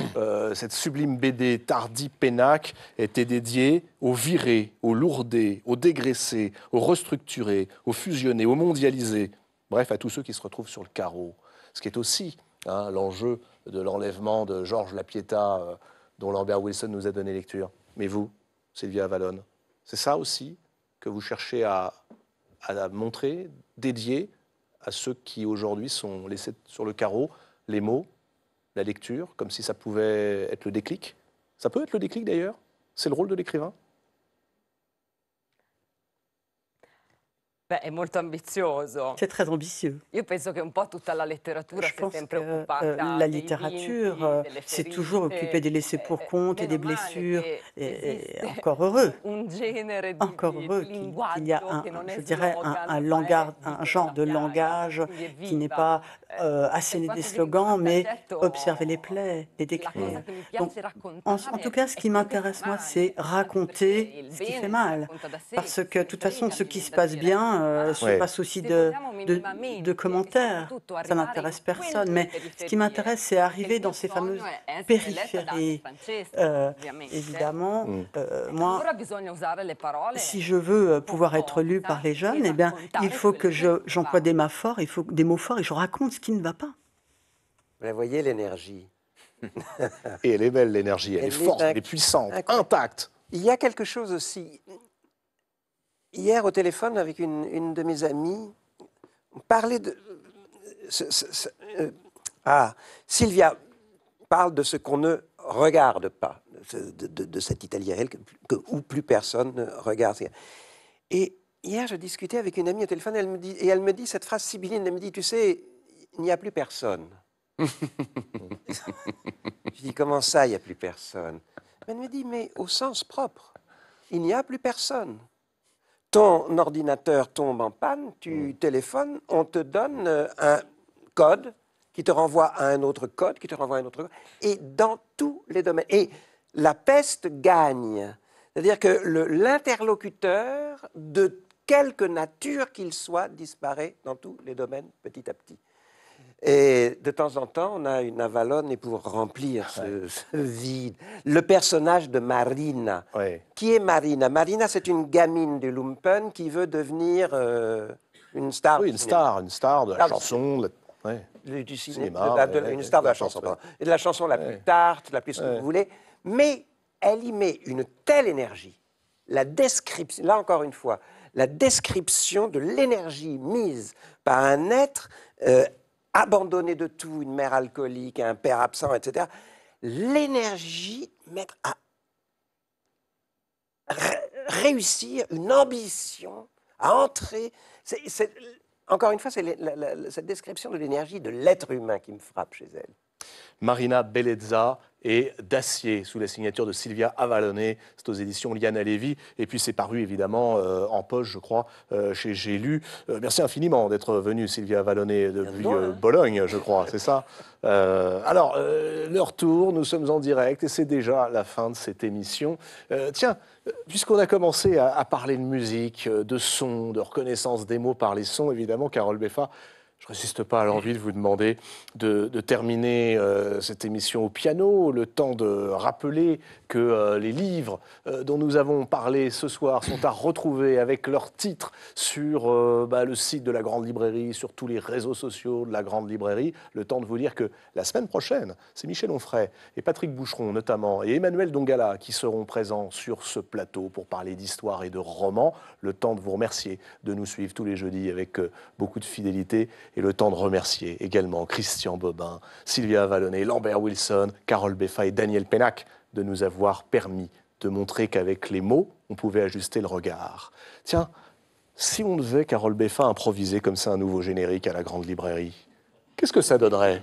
cette sublime BD tardi Pénac, était dédiée aux virés, aux lourdés, aux dégraissés, aux restructurés, aux fusionnés, aux mondialisés, bref, à tous ceux qui se retrouvent sur le carreau. Ce qui est aussi hein, l'enjeu de l'enlèvement de Georges Lapieta, dont Lambert Wilson nous a donné lecture. Mais vous, Sylvia Avalon, c'est ça aussi que vous cherchez à, montrer, dédié à ceux qui aujourd'hui sont laissés sur le carreau, les mots, la lecture, comme si ça pouvait être le déclic. Ça peut être le déclic d'ailleurs, c'est le rôle de l'écrivain. C'est très ambitieux. la Je pense que, euh, la littérature s'est euh, toujours occupée des laissés pour eh, compte et des blessures. Et, encore heureux. encore heureux Il y a un, dirais, un, langage, un genre de langage qui n'est pas eh, euh, asséné des slogans, mais observer les plaies, les décrire. en, en tout cas, ce qui m'intéresse, moi, c'est raconter ce qui fait mal. Parce que, de toute façon, ce qui se passe bien, hein, je pas passe aussi de, de, commentaires, ça n'intéresse personne, mais ce qui m'intéresse, c'est arriver dans ces fameuses euh, périphéries. Euh, évidemment, mm. euh, moi, si je veux pouvoir être lu par les jeunes, eh bien, il faut que j'emploie des mots forts, il faut des mots forts et je raconte ce qui ne va pas. Vous voyez l'énergie. et elle est belle l'énergie, elle, elle, est forte, elle est puissante, intacte. Il y a quelque chose aussi Hier, au téléphone, avec une, une de mes amies, on parlait de. Euh, ah, Sylvia parle de ce qu'on ne regarde pas, de, de, de cette que, où plus personne ne regarde. Et hier, je discutais avec une amie au téléphone elle me dit, et elle me dit cette phrase sibylline elle me dit, tu sais, il n'y a plus personne. je dis, comment ça, il n'y a plus personne Elle me dit, mais au sens propre, il n'y a plus personne ton ordinateur tombe en panne, tu téléphones, on te donne euh, un code qui te renvoie à un autre code, qui te renvoie à un autre code, et dans tous les domaines. Et la peste gagne. C'est-à-dire que l'interlocuteur, de quelque nature qu'il soit, disparaît dans tous les domaines petit à petit. Et de temps en temps, on a une avalone pour remplir ce, vide. Le personnage de Marina. Qui est Marina Marina, c'est une gamine du Lumpen qui veut devenir euh, une star. Oui, une star, une star de la chanson, du cinéma, une star de la, chanson. et de la chanson la plus tarte, la plus ce que vous voulez. Mais elle y met une telle énergie. La description, là encore une fois, la description de l'énergie mise par un être. Euh, Abandonné de tout, une mère alcoolique, un père absent, etc. L'énergie, mettre à réussir une ambition, à entrer. encore une fois, c'est cette description de l'énergie de l'être humain qui me frappe chez elle. Marina Bellezza et D'acier, sous la signature de Sylvia Avalonet. C'est aux éditions Liana Lévy. Et puis c'est paru évidemment euh, en poche, je crois, euh, chez J'ai lu. Euh, merci infiniment d'être venue, Sylvia Avalonet, de Bologne, je crois, c'est ça Alors, leur tour, nous sommes en direct et c'est déjà la fin de cette émission. tiens, puisqu'on a commencé à, à, parler de musique, de son, de reconnaissance des mots par les sons, évidemment, Carole Beffa je ne résiste pas à l'envie de vous demander de, terminer euh, cette émission au piano, le temps de rappeler que euh, les livres euh, dont nous avons parlé ce soir sont à retrouver avec leurs titres sur bah, le site de la Grande Librairie, sur tous les réseaux sociaux de la Grande Librairie. Le temps de vous dire que la semaine prochaine, c'est Michel Onfray et Patrick Boucheron notamment et Emmanuel Dongala qui seront présents sur ce plateau pour parler d'histoire et de romans. Le temps de vous remercier de nous suivre tous les jeudis avec beaucoup de fidélité et le temps de remercier également Christian Bobin, Sylvia Vallonnet, Lambert Wilson, Carole Beffa et Daniel Pénac de nous avoir permis de montrer qu'avec les mots, on pouvait ajuster le regard. Tiens, si on devait, Carole Beffa, improviser comme ça un nouveau générique à la grande librairie, qu'est-ce que ça donnerait